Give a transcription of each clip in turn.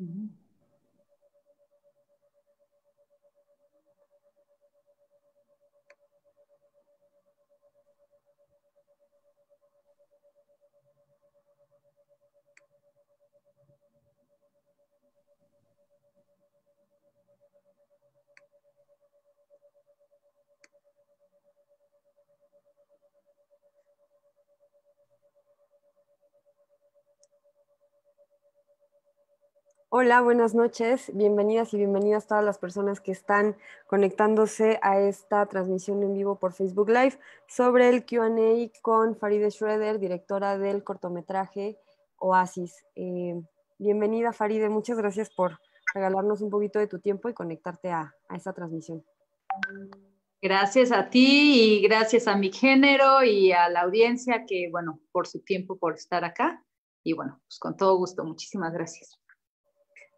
Mm-hmm. Hola, buenas noches. Bienvenidas y bienvenidas todas las personas que están conectándose a esta transmisión en vivo por Facebook Live sobre el QA con Faride Schroeder, directora del cortometraje Oasis. Eh, bienvenida, Faride. Muchas gracias por regalarnos un poquito de tu tiempo y conectarte a, a esta transmisión. Gracias a ti y gracias a mi género y a la audiencia que, bueno, por su tiempo, por estar acá. Y bueno, pues con todo gusto, muchísimas gracias.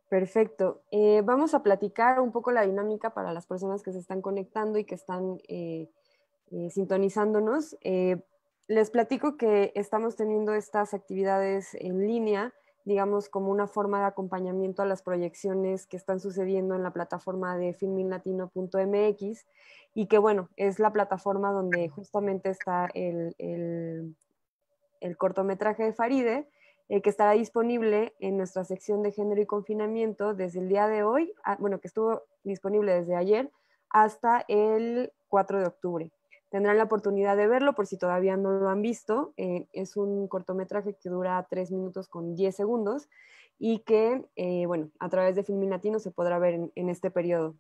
Perfecto. Eh, vamos a platicar un poco la dinámica para las personas que se están conectando y que están eh, eh, sintonizándonos. les platico que estamos teniendo estas actividades en línea, digamos, como una forma de acompañamiento a las proyecciones que están sucediendo en la plataforma de filminlatino.mx y que, bueno, es la plataforma donde justamente está el, el cortometraje de Faride eh, que estará disponible en nuestra sección de género y confinamiento desde el día de hoy, ah, bueno, que estuvo disponible desde ayer hasta el 4 de octubre. Tendrán la oportunidad de verlo por si todavía no lo han visto. Eh, es un cortometraje que dura 3 minutos con 10 segundos y que, eh, bueno, a través de Latino se podrá ver en, este periodo.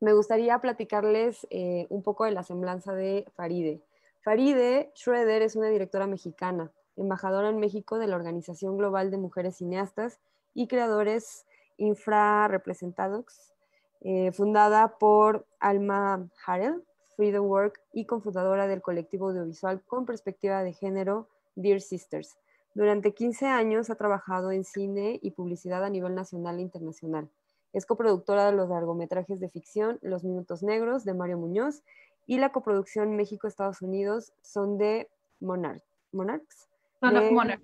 Me gustaría platicarles un poco de la semblanza de Faride. Faride Schroeder es una directora mexicana embajadora en México de la Organización Global de Mujeres Cineastas y Creadores Infrarrepresentados, eh, fundada por Alma Harel, Freedom Work y cofundadora del colectivo audiovisual con perspectiva de género Dear Sisters. Durante 15 años ha trabajado en cine y publicidad a nivel nacional e internacional. Es coproductora de los largometrajes de ficción Los Minutos Negros de Mario Muñoz y la coproducción México-Estados Unidos son de Monarch, Monarchs, son of Monarchs.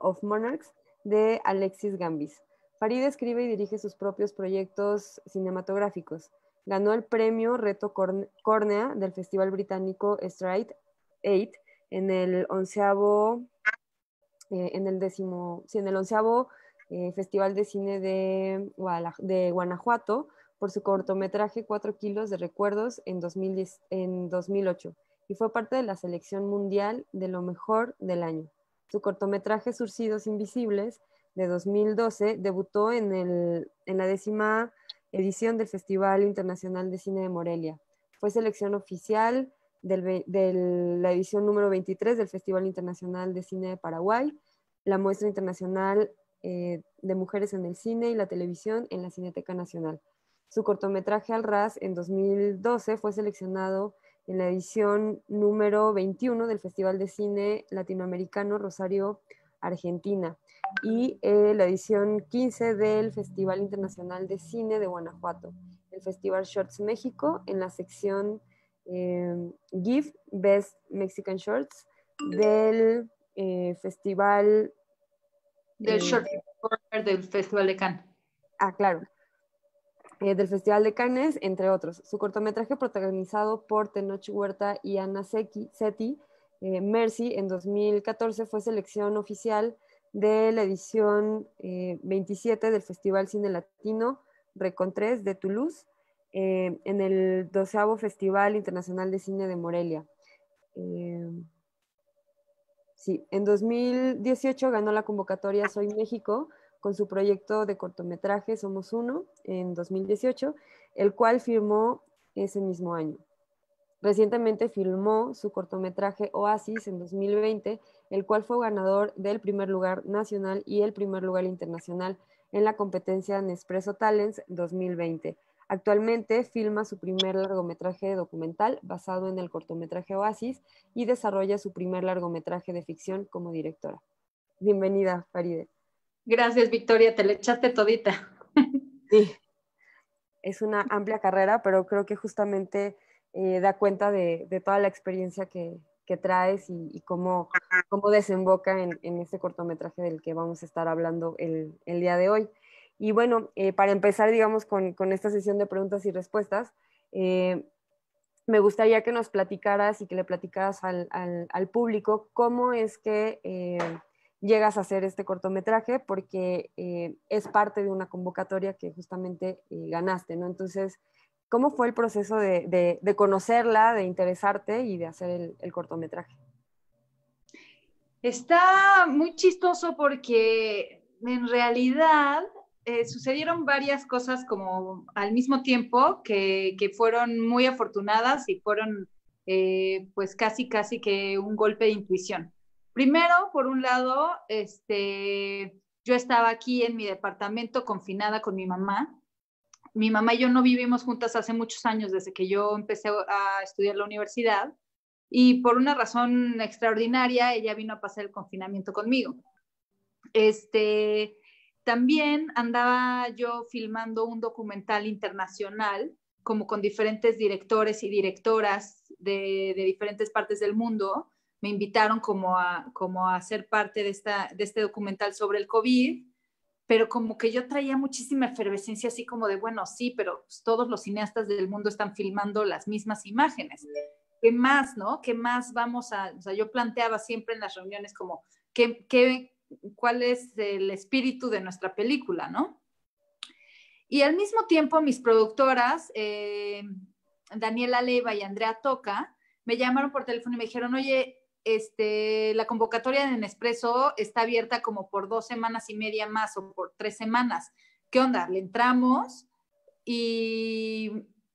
of, Monarchs de Alexis Gambis. Farid escribe y dirige sus propios proyectos cinematográficos. Ganó el premio Reto Córnea del Festival Británico Stride 8 en el onceavo, eh, en el en el onceavo eh, Festival de Cine de, de Guanajuato por su cortometraje Cuatro kilos de recuerdos en, en 2008 y fue parte de la selección mundial de lo mejor del año. Su cortometraje Surcidos Invisibles de 2012 debutó en, el, en la décima edición del Festival Internacional de Cine de Morelia. Fue selección oficial de la edición número 23 del Festival Internacional de Cine de Paraguay, la muestra internacional eh, de mujeres en el cine y la televisión en la Cineteca Nacional. Su cortometraje Al Ras en 2012 fue seleccionado en la edición número 21 del Festival de Cine Latinoamericano Rosario, Argentina, y eh, la edición 15 del Festival Internacional de Cine de Guanajuato, el Festival Shorts México, en la sección eh, GIF, Best Mexican Shorts, del eh, Festival... Del Short del Festival de Cannes. Ah, claro, eh, del Festival de Cannes, entre otros. Su cortometraje protagonizado por Tenoch Huerta y Ana Seki, Seti, eh, Mercy, en 2014 fue selección oficial de la edición 27 eh, del Festival Cine Latino Recon 3 de Toulouse, en el 12 Festival Internacional de Cine de Morelia. sí, en 2018 ganó la convocatoria Soy México con su proyecto de cortometraje Somos Uno en 2018, el cual firmó ese mismo año. Recientemente filmó su cortometraje Oasis en 2020, el cual fue ganador del primer lugar nacional y el primer lugar internacional en la competencia Nespresso Talents 2020. Actualmente filma su primer largometraje documental basado en el cortometraje Oasis y desarrolla su primer largometraje de ficción como directora. Bienvenida, Faride. Gracias, Victoria, te le echaste todita. Sí, es una amplia carrera, pero creo que justamente eh, da cuenta de, toda la experiencia que, traes y, cómo, desemboca en, este cortometraje del que vamos a estar hablando el, día de hoy. Y bueno, eh, para empezar, digamos, con, esta sesión de preguntas y respuestas, eh, me gustaría que nos platicaras y que le platicaras al público cómo es que llegas a hacer este cortometraje porque eh, es parte de una convocatoria que justamente eh, ganaste, ¿no? Entonces, ¿cómo fue el proceso de, conocerla, de interesarte y de hacer el, cortometraje? Está muy chistoso porque en realidad eh, sucedieron varias cosas como al mismo tiempo que, que fueron muy afortunadas y fueron pues casi, casi que un golpe de intuición. Primero, por un lado, este, yo estaba aquí en mi departamento confinada con mi mamá. Mi mamá y yo no vivimos juntas hace muchos años, desde que yo empecé a estudiar la universidad. Y por una razón extraordinaria, ella vino a pasar el confinamiento conmigo. Este, también andaba yo filmando un documental internacional, como con diferentes directores y directoras de diferentes partes del mundo me invitaron como a, como a ser parte de, esta, de este documental sobre el COVID, pero como que yo traía muchísima efervescencia, así como de, bueno, sí, pero todos los cineastas del mundo están filmando las mismas imágenes. ¿Qué más, no? ¿Qué más vamos a...? O sea, yo planteaba siempre en las reuniones como, ¿qué, cuál es el espíritu de nuestra película, no? Y al mismo tiempo mis productoras, eh, Daniela Leiva y Andrea Toca, me llamaron por teléfono y me dijeron, oye, este, la convocatoria de Nespresso está abierta como por dos semanas y media más o por tres semanas. ¿Qué onda? Le entramos y,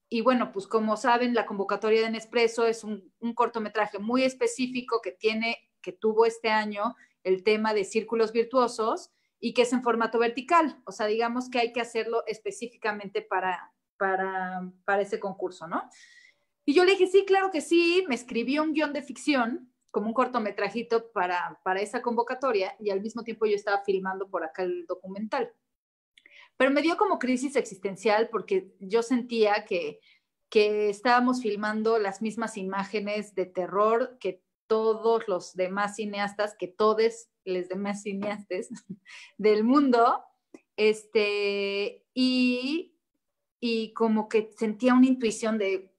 y bueno, pues como saben, la convocatoria de Nespresso es un, cortometraje muy específico que tiene, que tuvo este año el tema de círculos virtuosos y que es en formato vertical. O sea, digamos que hay que hacerlo específicamente para, para, para ese concurso, ¿no? Y yo le dije, sí, claro que sí, me escribí un guión de ficción como un cortometrajito para, esa convocatoria y al mismo tiempo yo estaba filmando por acá el documental. Pero me dio como crisis existencial porque yo sentía que, que estábamos filmando las mismas imágenes de terror que todos los demás cineastas, que todos los demás cineastas del mundo, este, y, y como que sentía una intuición de,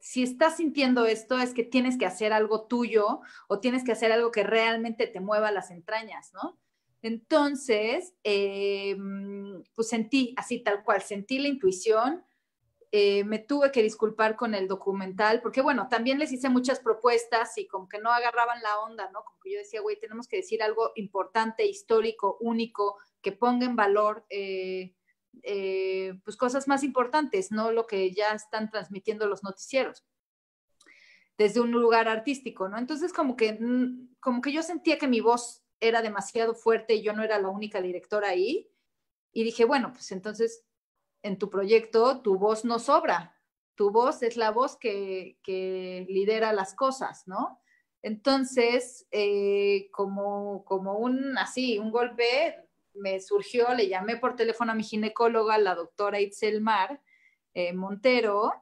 si estás sintiendo esto es que tienes que hacer algo tuyo o tienes que hacer algo que realmente te mueva las entrañas, ¿no? Entonces, eh, mm, pues sentí así tal cual, sentí la intuición, eh, me tuve que disculpar con el documental, porque bueno, también les hice muchas propuestas y como que no agarraban la onda, ¿no? Como que yo decía, güey, tenemos que decir algo importante, histórico, único, que ponga en valor. Eh, eh, pues cosas más importantes, no lo que ya están transmitiendo los noticieros desde un lugar artístico, ¿no? Entonces como que, mm, como que yo sentía que mi voz era demasiado fuerte y yo no era la única directora ahí. Y dije, bueno, pues entonces en tu proyecto tu voz no sobra, tu voz es la voz que, que lidera las cosas, ¿no? Entonces, eh, como, como un así, un golpe, me surgió, le llamé por teléfono a mi ginecóloga, la doctora Itzel Mar eh, Montero,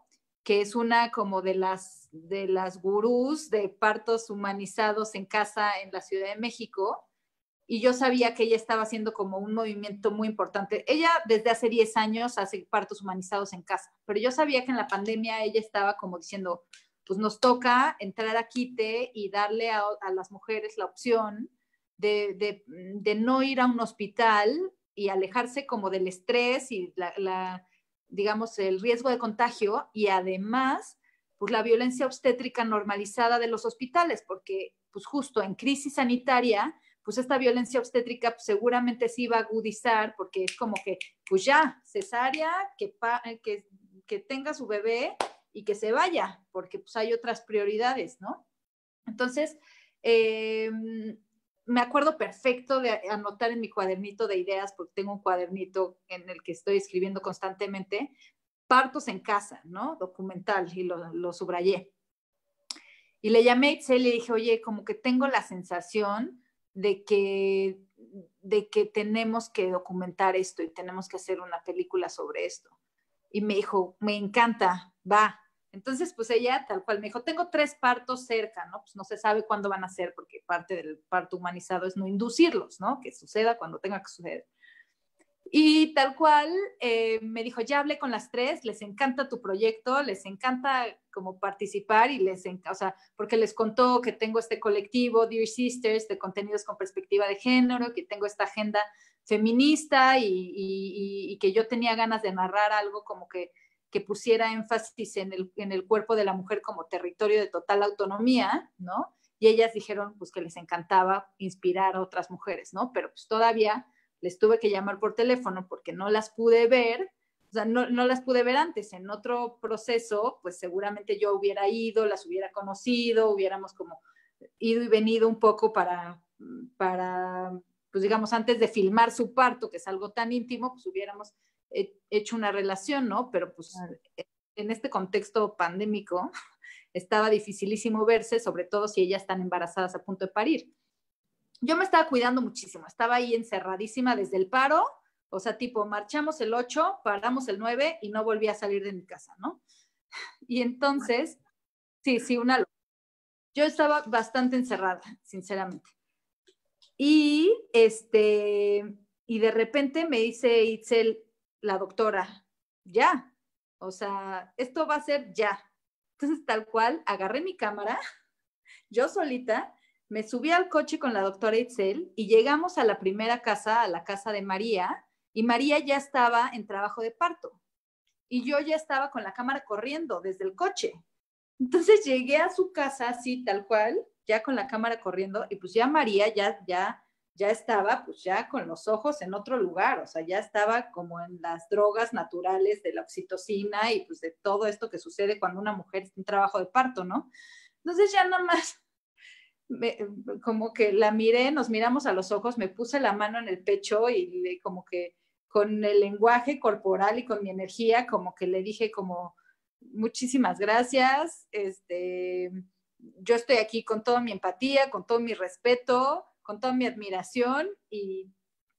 que es una como de las, de las gurús de partos humanizados en casa en la Ciudad de México. Y yo sabía que ella estaba haciendo como un movimiento muy importante. Ella desde hace 10 años hace partos humanizados en casa, pero yo sabía que en la pandemia ella estaba como diciendo, pues nos toca entrar a quite y darle a las mujeres la opción Mm, de, no ir a un hospital y alejarse como del estrés y la, digamos, el riesgo de contagio y además, pues la violencia obstétrica normalizada de los hospitales, porque pues justo en crisis sanitaria, pues esta violencia obstétrica pues, seguramente sí va a agudizar porque es como que, pues ya, cesárea, que, eh, que, que, tenga su bebé y que se vaya, porque pues hay otras prioridades, ¿no? Entonces, em, me acuerdo perfecto de anotar en mi cuadernito de ideas, porque tengo un cuadernito en el que estoy escribiendo constantemente, partos en casa, ¿no? Documental, y lo, subrayé. Y le llamé a Itzel y le dije, oye, como que tengo la sensación de que, de que tenemos que documentar esto y tenemos que hacer una película sobre esto. Y me dijo, me encanta, va, entonces, pues ella tal cual me dijo, tengo tres partos cerca, ¿no? Pues no se sabe cuándo van a ser, porque parte del parto humanizado es no inducirlos, ¿no? Que suceda cuando tenga que suceder. Y tal cual eh, me dijo, ya hablé con las tres, les encanta tu proyecto, les encanta como participar y les encanta, o sea, porque les contó que tengo este colectivo, Dear Sisters, de contenidos con perspectiva de género, que tengo esta agenda feminista y que yo tenía ganas de narrar algo como que que pusiera énfasis en el, cuerpo de la mujer como territorio de total autonomía, ¿no? Y ellas dijeron pues que les encantaba inspirar a otras mujeres, ¿no? Pero pues todavía les tuve que llamar por teléfono porque no las pude ver, o sea, no, no, las pude ver antes. En otro proceso, pues seguramente yo hubiera ido, las hubiera conocido, hubiéramos como ido y venido un poco para, para pues digamos, antes de filmar su parto, que es algo tan íntimo, pues hubiéramos hecho una relación, ¿no? Pero pues en este contexto pandémico estaba dificilísimo verse, sobre todo si ellas están embarazadas a punto de parir. Yo me estaba cuidando muchísimo, estaba ahí encerradísima desde el paro, o sea, tipo, marchamos el 8, paramos el 9 y no volví a salir de mi casa, ¿no? Y entonces, sí, sí, una... Yo estaba bastante encerrada, sinceramente. Y este, y de repente me dice Itzel, la doctora, ya, o sea, esto va a ser ya. Entonces, tal cual, agarré mi cámara, yo solita, me subí al coche con la doctora Itzel y llegamos a la primera casa, a la casa de María, y María ya estaba en trabajo de parto. Y yo ya estaba con la cámara corriendo desde el coche. Entonces llegué a su casa así, tal cual, ya con la cámara corriendo, y pues ya María ya, ya ya estaba pues ya con los ojos en otro lugar, o sea, ya estaba como en las drogas naturales de la oxitocina y pues de todo esto que sucede cuando una mujer es en trabajo de parto, ¿no? Entonces ya nomás, me, como que la miré, nos miramos a los ojos, me puse la mano en el pecho y como que con el lenguaje corporal y con mi energía, como que le dije como, muchísimas gracias, este, yo estoy aquí con toda mi empatía, con todo mi respeto, con toda mi admiración y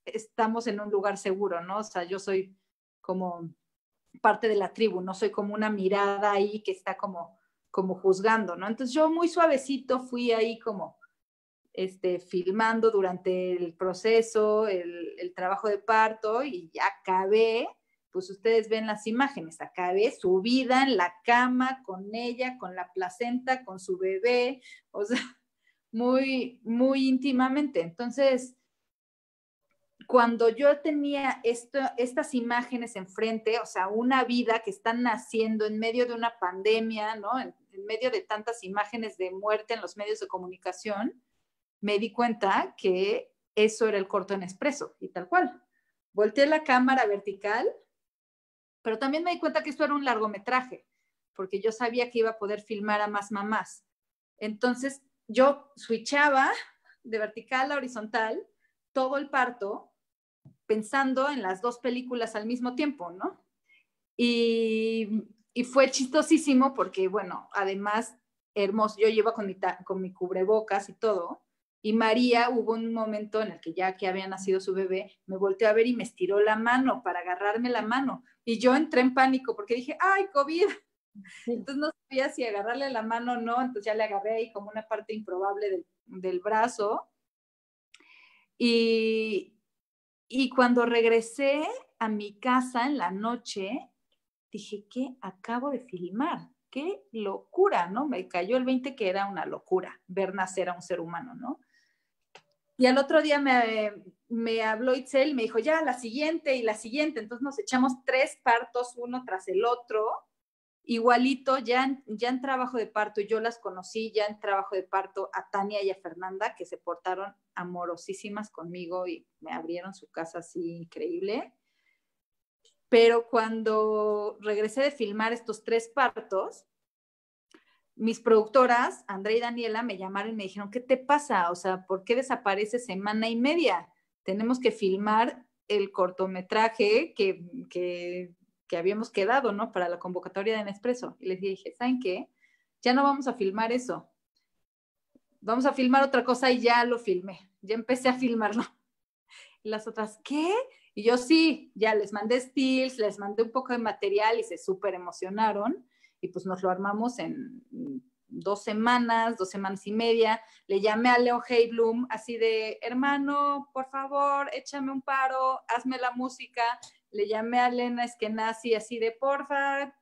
estamos en un lugar seguro, ¿no? O sea, yo soy como parte de la tribu, no soy como una mirada ahí que está como, como juzgando, ¿no? Entonces yo muy suavecito fui ahí como este, filmando durante el proceso, el, trabajo de parto y ya acabé, pues ustedes ven las imágenes, acabé subida en la cama con ella, con la placenta, con su bebé, o sea, muy, muy íntimamente. Entonces, cuando yo tenía esto, estas imágenes enfrente, o sea, una vida que están naciendo en medio de una pandemia, ¿no? En, medio de tantas imágenes de muerte en los medios de comunicación, me di cuenta que eso era el corto en expreso y tal cual. Volteé la cámara vertical, pero también me di cuenta que esto era un largometraje, porque yo sabía que iba a poder filmar a más mamás. Entonces, yo switchaba de vertical a horizontal todo el parto pensando en las dos películas al mismo tiempo, ¿no? Y, fue chistosísimo porque, bueno, además, hermoso, yo llevo con mi, con mi cubrebocas y todo, y María hubo un momento en el que ya que había nacido su bebé, me volteó a ver y me estiró la mano para agarrarme la mano. Y yo entré en pánico porque dije, ay, COVID. Entonces no sabía si agarrarle la mano o no, entonces ya le agarré ahí como una parte improbable del, brazo. Y, y cuando regresé a mi casa en la noche, dije, ¿qué acabo de filmar? ¡Qué locura! ¿No? Me cayó el 20 que era una locura ver nacer a un ser humano, ¿no? Y al otro día me, me habló Itzel me dijo, ya, la siguiente y la siguiente. Entonces nos echamos tres partos uno tras el otro Igualito, ya en, ya en trabajo de parto, yo las conocí ya en trabajo de parto a Tania y a Fernanda, que se portaron amorosísimas conmigo y me abrieron su casa así increíble. Pero cuando regresé de filmar estos tres partos, mis productoras, André y Daniela, me llamaron y me dijeron, ¿qué te pasa? O sea, ¿por qué desaparece semana y media? Tenemos que filmar el cortometraje que, que que habíamos quedado, ¿no? Para la convocatoria de Nespresso. Y les dije, ¿saben qué? Ya no vamos a filmar eso. Vamos a filmar otra cosa y ya lo filmé. Ya empecé a filmarlo. Y las otras, ¿qué? Y yo sí, ya les mandé stills, les mandé un poco de material y se súper emocionaron. Y pues nos lo armamos en dos semanas, dos semanas y media. Le llamé a Leo Heyblum así de, hermano, por favor, échame un paro, hazme la música le llamé a Elena nací así de, porfa,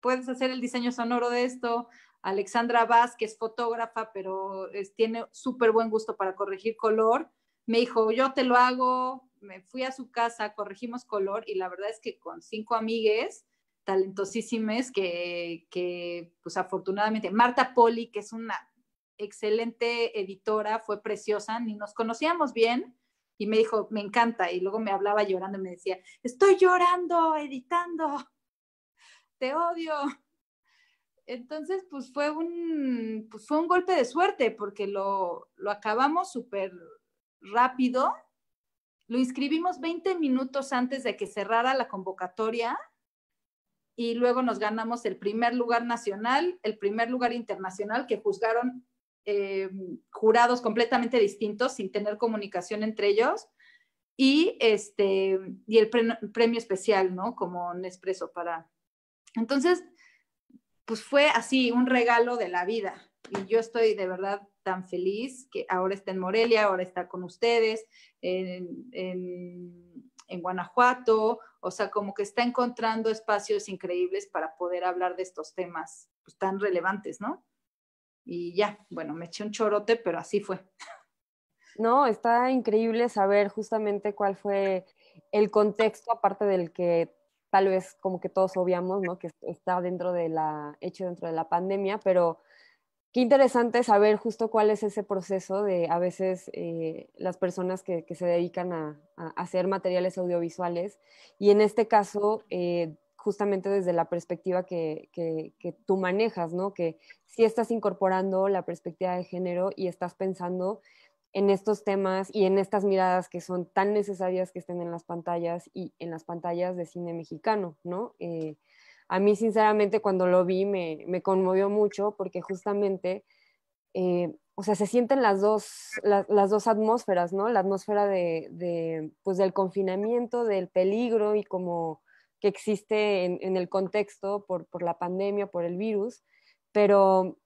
puedes hacer el diseño sonoro de esto. Alexandra Vázquez, fotógrafa, pero tiene súper buen gusto para corregir color. Me dijo, yo te lo hago. Me fui a su casa, corregimos color y la verdad es que con cinco amigues talentosísimas que, que pues afortunadamente, Marta Poli, que es una excelente editora, fue preciosa, ni nos conocíamos bien, y me dijo, me encanta. Y luego me hablaba llorando y me decía, estoy llorando, editando, te odio. Entonces, pues fue un, pues, fue un golpe de suerte porque lo, lo acabamos súper rápido. Lo inscribimos 20 minutos antes de que cerrara la convocatoria y luego nos ganamos el primer lugar nacional, el primer lugar internacional que juzgaron eh, jurados completamente distintos sin tener comunicación entre ellos y, este, y el premio especial, ¿no? Como un expreso para... Entonces, pues fue así, un regalo de la vida. Y yo estoy de verdad tan feliz que ahora está en Morelia, ahora está con ustedes, en, en, Guanajuato, o sea, como que está encontrando espacios increíbles para poder hablar de estos temas pues, tan relevantes, ¿no? y ya, bueno, me eché un chorote, pero así fue. No, está increíble saber justamente cuál fue el contexto, aparte del que tal vez como que todos obviamos, ¿no? Que está dentro de la, hecho dentro de la pandemia, pero qué interesante saber justo cuál es ese proceso de a veces eh, las personas que, se dedican a, hacer materiales audiovisuales y en este caso eh, justamente desde la perspectiva que, tú manejas, ¿no? Que sí estás incorporando la perspectiva de género y estás pensando en estos temas y en estas miradas que son tan necesarias que estén en las pantallas y en las pantallas de cine mexicano, ¿no? Eh, a mí, sinceramente, cuando lo vi me, conmovió mucho porque justamente, eh, o sea, se sienten las dos, las dos atmósferas, ¿no? La atmósfera de, pues, del confinamiento, del peligro y como que existe en, el contexto por, la pandemia, por el virus, pero,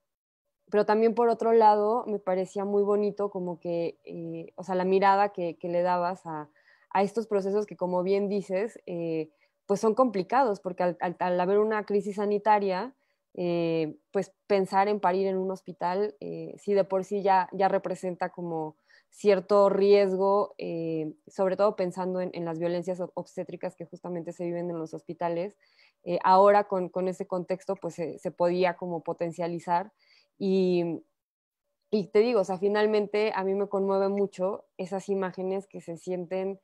pero también por otro lado me parecía muy bonito como que, eh, o sea, la mirada que, le dabas a, a, estos procesos que como bien dices, eh, pues son complicados, porque al, haber una crisis sanitaria, eh, pues pensar en parir en un hospital, si de por sí ya, ya representa como cierto riesgo, eh, sobre todo pensando en, las violencias obstétricas que justamente se viven en los hospitales. Eh, ahora con, con, ese contexto pues se, se podía como potencializar y, y, te digo, o sea, finalmente a mí me conmueve mucho esas imágenes que se sienten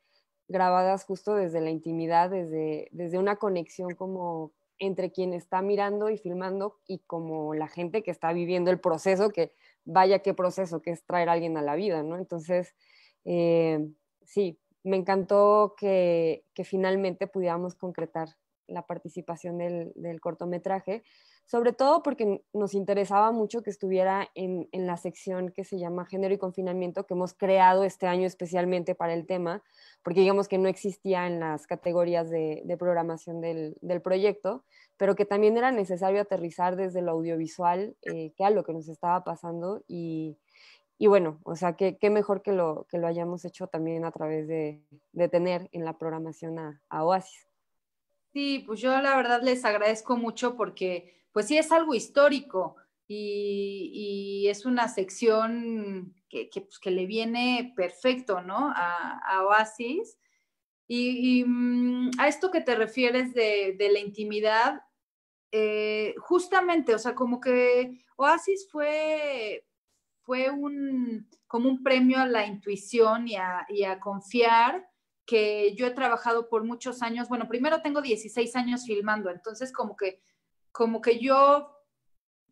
grabadas justo desde la intimidad, desde, desde una conexión como entre quien está mirando y filmando y como la gente que está viviendo el proceso, que vaya qué proceso que es traer a alguien a la vida, ¿no? Entonces, eh, sí, me encantó que, finalmente pudiéramos concretar la participación del cortometraje, sobre todo porque nos interesaba mucho que estuviera en, la sección que se llama Género y Confinamiento, que hemos creado este año especialmente para el tema, porque digamos que no existía en las categorías de, programación del, proyecto, pero que también era necesario aterrizar desde lo audiovisual, eh, que a lo que nos estaba pasando y, bueno, o sea, qué, mejor que lo, que lo hayamos hecho también a través de, de tener en la programación a, a Oasis. Sí, pues yo la verdad les agradezco mucho porque pues sí es algo histórico y, es una sección pues, que, le viene perfecto, ¿no? A, Oasis. Y, mm, a esto que te refieres de, la intimidad, eh, justamente, o sea, como que Oasis fue, fue un, como un premio a la intuición y a, y a confiar que yo he trabajado por muchos años. Bueno, primero tengo 16 años filmando, entonces como que como que yo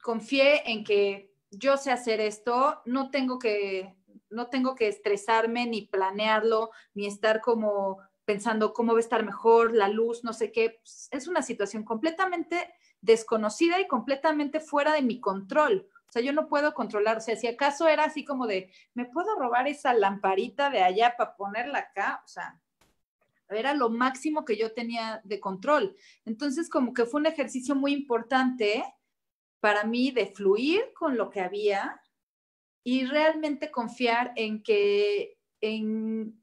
confié en que yo sé hacer esto, no tengo que, no tengo que estresarme ni planearlo, ni estar como pensando cómo va a estar mejor, la luz, no sé qué. Pues, es una situación completamente desconocida y completamente fuera de mi control. O sea, yo no puedo controlar, o sea, si acaso era así como de, ¿me puedo robar esa lamparita de allá para ponerla acá? O sea, era lo máximo que yo tenía de control. Entonces, como que fue un ejercicio muy importante para mí de fluir con lo que había y realmente confiar en que, en,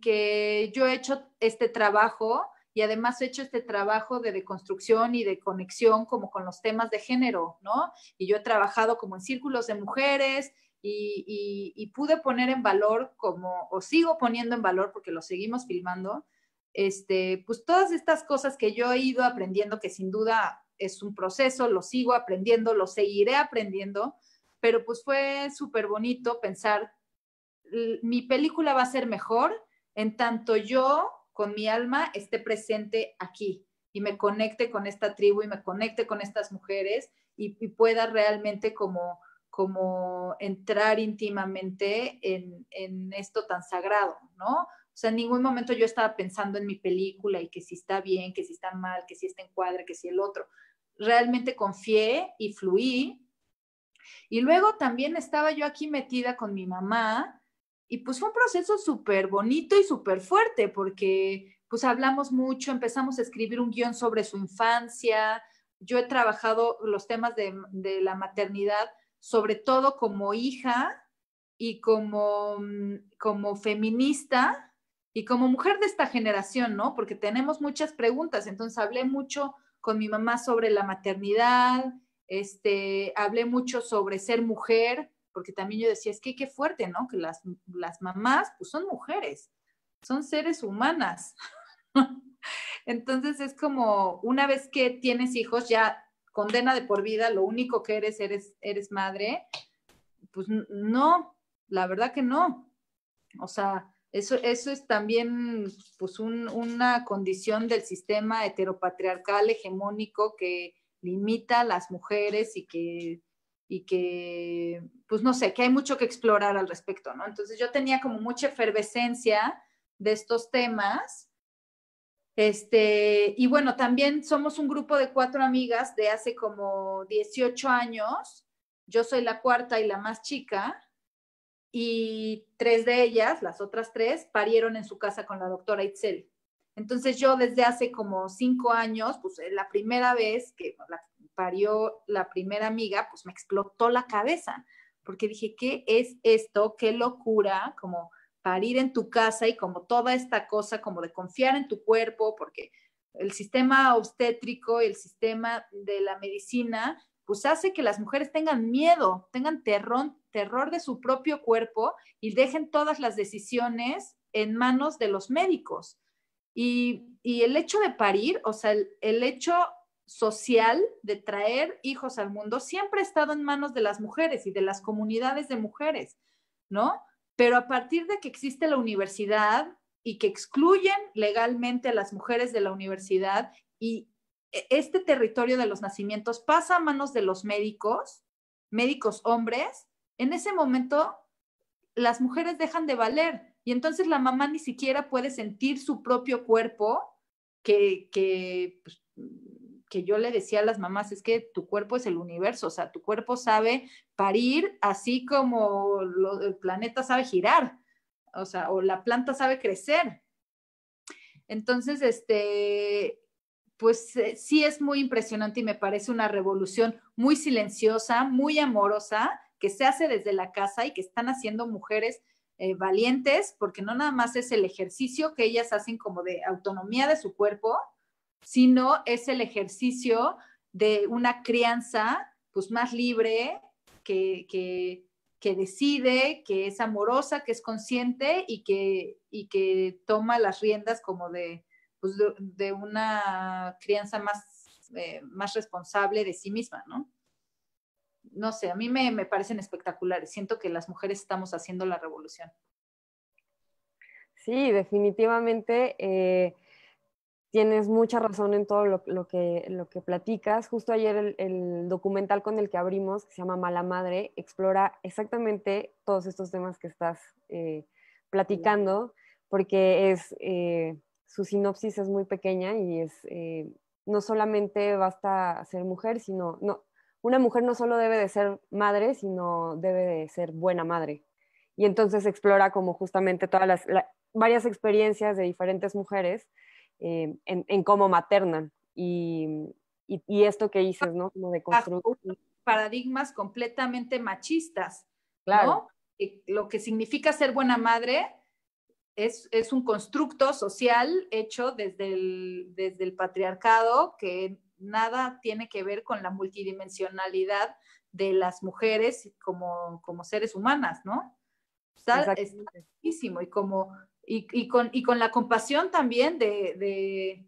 que yo he hecho este trabajo y además he hecho este trabajo de deconstrucción y de conexión como con los temas de género, ¿no? Y yo he trabajado como en círculos de mujeres, y, pude poner en valor como, o sigo poniendo en valor porque lo seguimos filmando, este, pues todas estas cosas que yo he ido aprendiendo, que sin duda es un proceso, lo sigo aprendiendo, lo seguiré aprendiendo, pero pues fue súper bonito pensar, mi película va a ser mejor en tanto yo con mi alma esté presente aquí y me conecte con esta tribu y me conecte con estas mujeres y pueda realmente como como entrar íntimamente en, esto tan sagrado, ¿no? O sea, en ningún momento yo estaba pensando en mi película y que si está bien, que si está mal, que si está en cuadra, que si el otro. Realmente confié y fluí. Y luego también estaba yo aquí metida con mi mamá y pues fue un proceso súper bonito y súper fuerte porque pues hablamos mucho, empezamos a escribir un guión sobre su infancia. Yo he trabajado los temas de la maternidad sobre todo como hija y como, mm, como feminista y como mujer de esta generación, ¿no? Porque tenemos muchas preguntas, entonces hablé mucho con mi mamá sobre la maternidad, este, hablé mucho sobre ser mujer, porque también yo decía, es que qué fuerte, ¿no? Que las, mamás, pues, son mujeres, son seres humanas. Entonces es como, una vez que tienes hijos, ya condena de por vida, lo único que eres, eres, eres madre, pues no, la verdad que no. O sea, eso, eso es también pues una condición del sistema heteropatriarcal hegemónico que limita a las mujeres y que, y que, pues no sé, que hay mucho que explorar al respecto, ¿no? Entonces yo tenía como mucha efervescencia de estos temas este, y bueno, también somos un grupo de cuatro amigas de hace como 18 años. Yo soy la cuarta y la más chica. Y tres de ellas, las otras tres, parieron en su casa con la doctora Itzel. Entonces yo desde hace como cinco años, pues la primera vez que parió la primera amiga, pues me explotó la cabeza, porque dije, ¿qué es esto? ¿Qué locura? Como parir en tu casa y como toda esta cosa como de confiar en tu cuerpo, porque el sistema obstétrico, y el sistema de la medicina, pues hace que las mujeres tengan miedo, tengan terror, terror de su propio cuerpo y dejen todas las decisiones en manos de los médicos. Y, el hecho de parir, o sea, el, el hecho social de traer hijos al mundo siempre ha estado en manos de las mujeres y de las comunidades de mujeres, ¿no? Pero a partir de que existe la universidad y que excluyen legalmente a las mujeres de la universidad y e, este territorio de los nacimientos pasa a manos de los médicos, médicos hombres, en ese momento las mujeres dejan de valer y entonces la mamá ni siquiera puede sentir su propio cuerpo que, que pues, que yo le decía a las mamás es que tu cuerpo es el universo, o sea, tu cuerpo sabe parir así como el planeta sabe girar, o sea, o la planta sabe crecer. Entonces, este, pues eh, sí es muy impresionante y me parece una revolución muy silenciosa, muy amorosa, que se hace desde la casa y que están haciendo mujeres eh, valientes, porque no nada más es el ejercicio que ellas hacen como de autonomía de su cuerpo, sino es el ejercicio de una crianza pues más libre, que, que, decide, que es amorosa, que es consciente y que, y que toma las riendas como de, pues, una crianza más, eh, más responsable de sí misma, ¿no? No sé, a mí me, me parecen espectaculares. Siento que las mujeres estamos haciendo la revolución. Sí, definitivamente. Eh, tienes mucha razón en todo lo, que, lo que platicas. Justo ayer el, documental con el que abrimos, que se llama Mala Madre, explora exactamente todos estos temas que estás eh, platicando, porque es, eh, su sinopsis es muy pequeña y es, eh, no solamente basta ser mujer, sino, no, una mujer no solo debe de ser madre, sino debe de ser buena madre. Y entonces explora como justamente todas las, varias experiencias de diferentes mujeres eh, en, cómo maternan. Y, esto que dices, ¿no? Como de construir. Paradigmas completamente machistas, claro. Eh, lo que significa ser buena madre es, un constructo social hecho desde el, desde el patriarcado que nada tiene que ver con la multidimensionalidad de las mujeres como, seres humanas, ¿no? Es muchísimo, y como y, con, y con la compasión también de, de,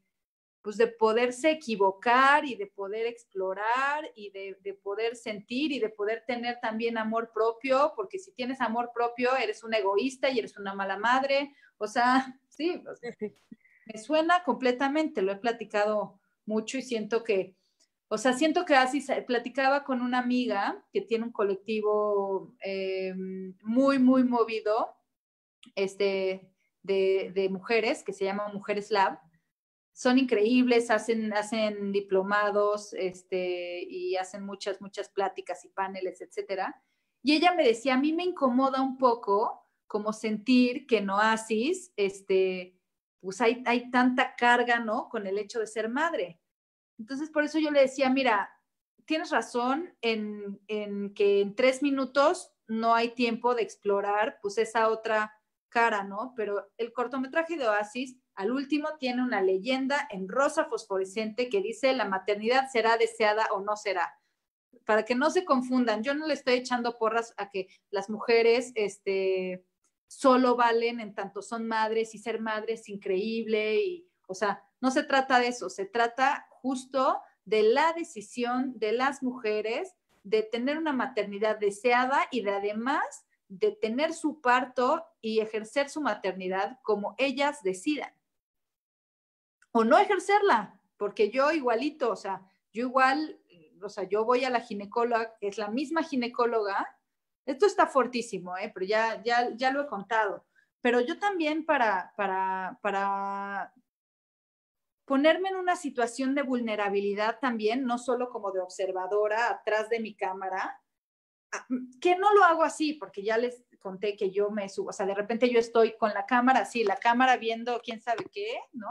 pues de poderse equivocar y de poder explorar y de, de, poder sentir y de poder tener también amor propio, porque si tienes amor propio eres un egoísta y eres una mala madre, o sea, sí, me suena completamente, lo he platicado mucho y siento que, o sea, siento que así platicaba con una amiga que tiene un colectivo eh, muy, muy movido, este, de, mujeres que se llama Mujeres Lab. Son increíbles, hacen, hacen diplomados este, y hacen muchas, muchas pláticas y paneles, etcétera. Y ella me decía, a mí me incomoda un poco como sentir que en Oasis, este, pues hay, tanta carga, ¿no? Con el hecho de ser madre. Entonces, por eso yo le decía, mira, tienes razón en, en, que en tres minutos no hay tiempo de explorar pues esa otra cara, ¿no? Pero el cortometraje de Oasis, al último, tiene una leyenda en rosa fosforescente que dice, la maternidad será deseada o no será. Para que no se confundan, yo no le estoy echando porras a que las mujeres, este, solo valen en tanto son madres y ser madres es increíble y, o sea, no se trata de eso, se trata justo de la decisión de las mujeres de tener una maternidad deseada y de además de tener su parto y ejercer su maternidad como ellas decidan. O no ejercerla, porque yo igualito, o sea, yo igual, o sea, yo voy a la ginecóloga, es la misma ginecóloga. Esto está fortísimo, ¿eh? pero ya, ya, lo he contado. Pero yo también para, para, para ponerme en una situación de vulnerabilidad también, no solo como de observadora atrás de mi cámara, Ah, mm, que no lo hago así, porque ya les conté que yo me subo, o sea, de repente yo estoy con la cámara, sí, la cámara viendo quién sabe qué, ¿no?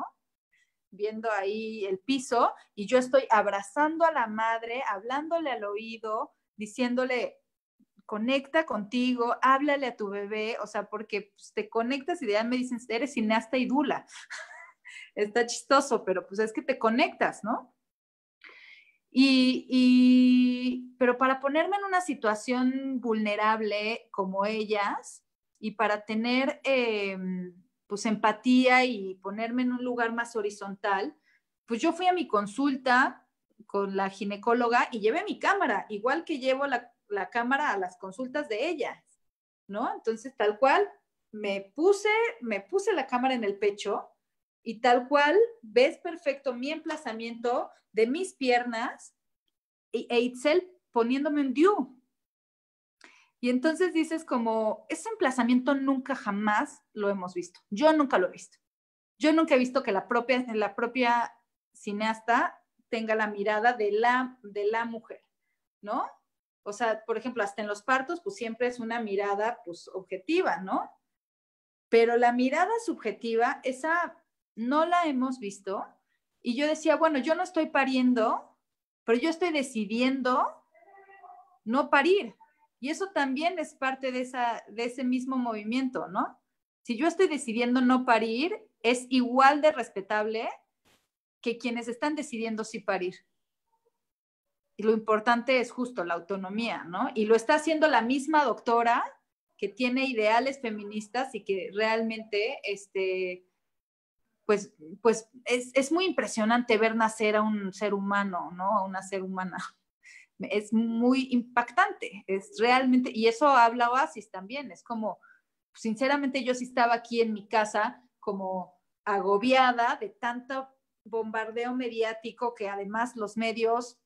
Viendo ahí el piso y yo estoy abrazando a la madre, hablándole al oído, diciéndole, conecta contigo, háblale a tu bebé, o sea, porque pues, te conectas y de ahí me dicen, eres cineasta y dula. Está chistoso, pero pues es que te conectas, ¿no? Y, pero para ponerme en una situación vulnerable como ellas y para tener em, pues empatía y ponerme en un lugar más horizontal, pues yo fui a mi consulta con la ginecóloga y llevé mi cámara, igual que llevo la, cámara a las consultas de ellas, ¿no? Entonces, tal cual, me puse, me puse la cámara en el pecho y tal cual ves perfecto mi emplazamiento de mis piernas y e poniéndome un due. Y entonces dices como, ese emplazamiento nunca jamás lo hemos visto. Yo nunca lo he visto. Yo nunca he visto que la propia, la propia cineasta tenga la mirada de la, de la mujer, ¿no? O sea, por ejemplo, hasta en los partos, pues siempre es una mirada, pues, objetiva, ¿no? Pero la mirada subjetiva, esa no la hemos visto. Y yo decía, bueno, yo no estoy pariendo, pero yo estoy decidiendo no parir. Y eso también es parte de, esa, de ese mismo movimiento, ¿no? Si yo estoy decidiendo no parir, es igual de respetable que quienes están decidiendo sí parir. Y lo importante es justo la autonomía, ¿no? Y lo está haciendo la misma doctora que tiene ideales feministas y que realmente este, pues, pues es, muy impresionante ver nacer a un ser humano, ¿no? A una ser humana. Es muy impactante, es realmente, y eso habla Oasis también, es como, sinceramente yo sí estaba aquí en mi casa como agobiada de tanto bombardeo mediático que además los medios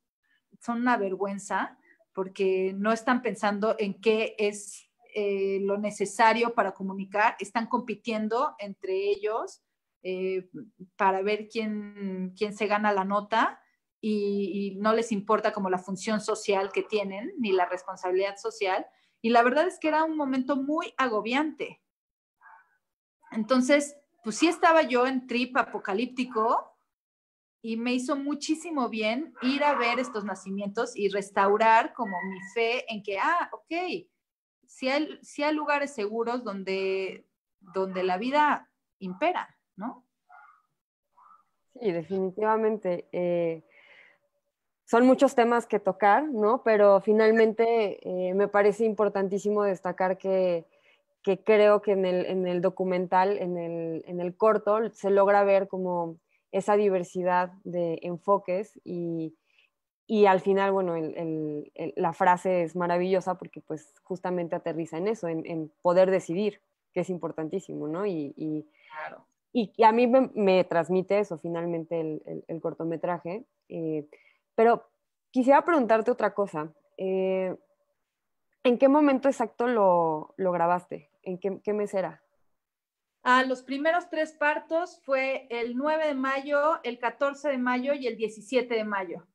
son una vergüenza porque no están pensando en qué es eh, lo necesario para comunicar, están compitiendo entre ellos eh, para ver quién, se gana la nota y, no les importa como la función social que tienen ni la responsabilidad social. Y la verdad es que era un momento muy agobiante. Entonces, pues sí estaba yo en trip apocalíptico y me hizo muchísimo bien ir a ver estos nacimientos y restaurar como mi fe en que, ah, ok, si hay, si hay lugares seguros donde, donde la vida impera. ¿no? Sí, definitivamente. Eh, son muchos temas que tocar, ¿no? Pero finalmente eh, me parece importantísimo destacar que, creo que en el, documental, en el, corto, se logra ver como esa diversidad de enfoques y, al final, bueno, la frase es maravillosa porque pues justamente aterriza en eso, en, poder decidir, que es importantísimo, ¿no? Y, y, claro y, a mí me, transmite eso finalmente el, cortometraje. Eh, pero quisiera preguntarte otra cosa. Eh, ¿En qué momento exacto lo, grabaste? ¿En qué, mes era? Ah, los primeros tres partos fue el 9 de mayo, el 14 de mayo y el 17 de mayo.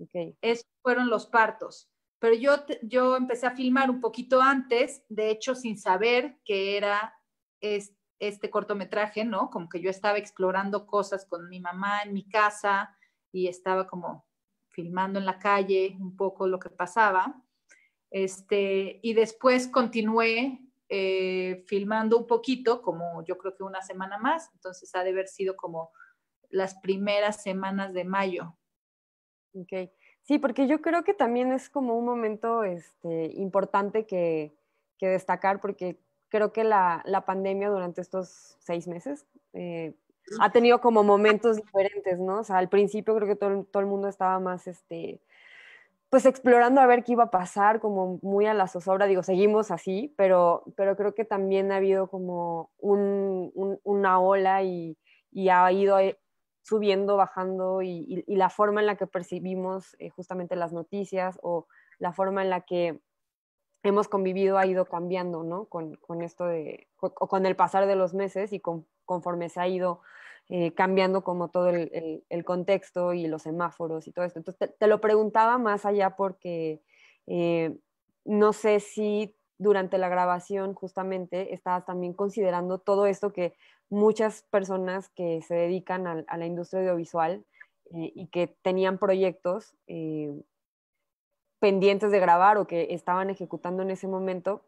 Okay. Esos fueron los partos. Pero yo, yo empecé a filmar un poquito antes, de hecho sin saber que era, este este cortometraje, ¿no? Como que yo estaba explorando cosas con mi mamá en mi casa y estaba como filmando en la calle un poco lo que pasaba. Este, y después continué eh, filmando un poquito, como yo creo que una semana más, entonces ha de haber sido como las primeras semanas de mayo. Ok, sí, porque yo creo que también es como un momento este, importante que, que destacar, porque creo que la, la pandemia durante estos seis meses eh, ha tenido como momentos diferentes, ¿no? O sea, al principio creo que todo, todo, el mundo estaba más, este, pues explorando a ver qué iba a pasar, como muy a la zozobra, digo, seguimos así, pero, pero creo que también ha habido como un, una ola y, y, ha ido eh, subiendo, bajando y, y, la forma en la que percibimos eh, justamente las noticias o la forma en la que hemos convivido ha ido cambiando, ¿no? Con, esto de, o con el pasar de los meses y conforme se ha ido eh, cambiando como todo el, contexto y los semáforos y todo esto. Entonces, te, lo preguntaba más allá porque eh, no sé si durante la grabación justamente estabas también considerando todo esto que muchas personas que se dedican a, la industria audiovisual eh, y que tenían proyectos pendientes de grabar o que estaban ejecutando en ese momento,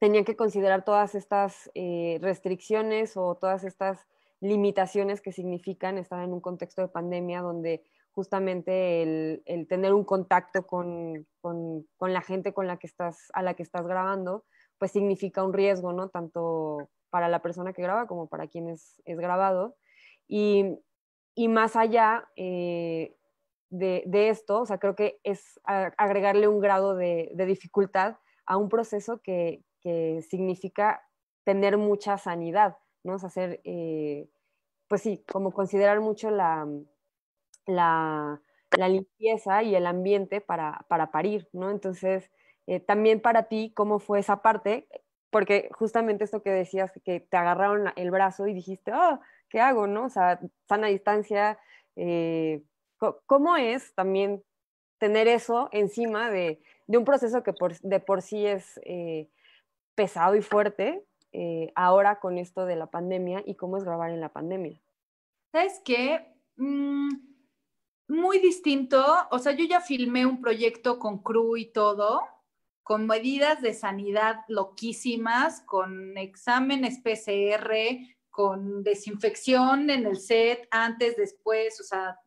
tenían que considerar todas estas eh, restricciones o todas estas limitaciones que significan estar en un contexto de pandemia donde justamente el, tener un contacto con, la gente con la que estás, a la que estás grabando, pues significa un riesgo, ¿no? Tanto para la persona que graba como para quien es, grabado. Y, más allá, eh, de, esto, o sea, creo que es agregarle un grado de, dificultad a un proceso que, significa tener mucha sanidad, ¿no? O sea, hacer, eh, pues sí, como considerar mucho la, la, limpieza y el ambiente para, parir, ¿no? Entonces, eh, también para ti, ¿cómo fue esa parte? Porque justamente esto que decías, que te agarraron el brazo y dijiste, oh, ¿qué hago, no? O sea, sana distancia, eh, ¿Cómo es también tener eso encima de, un proceso que de por sí es eh, pesado y fuerte eh, ahora con esto de la pandemia y cómo es grabar en la pandemia? ¿Sabes qué? Mm, muy distinto. O sea, yo ya filmé un proyecto con crew y todo, con medidas de sanidad loquísimas, con exámenes PCR, con desinfección en el set, antes, después, o sea,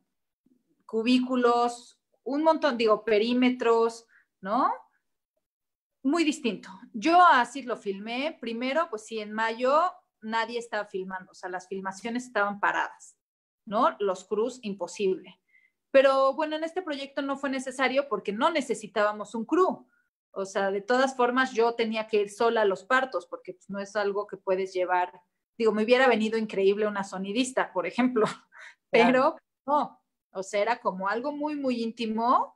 cubículos, un montón, digo, perímetros, ¿no? Muy distinto. Yo así lo filmé. Primero, pues sí, en mayo nadie estaba filmando, o sea, las filmaciones estaban paradas, ¿no? Los Cruz, imposible. Pero bueno, en este proyecto no fue necesario porque no necesitábamos un crew. O sea, de todas formas, yo tenía que ir sola a los partos porque pues, no es algo que puedes llevar. Digo, me hubiera venido increíble una sonidista, por ejemplo, pero no, o sea, era como algo muy, muy íntimo.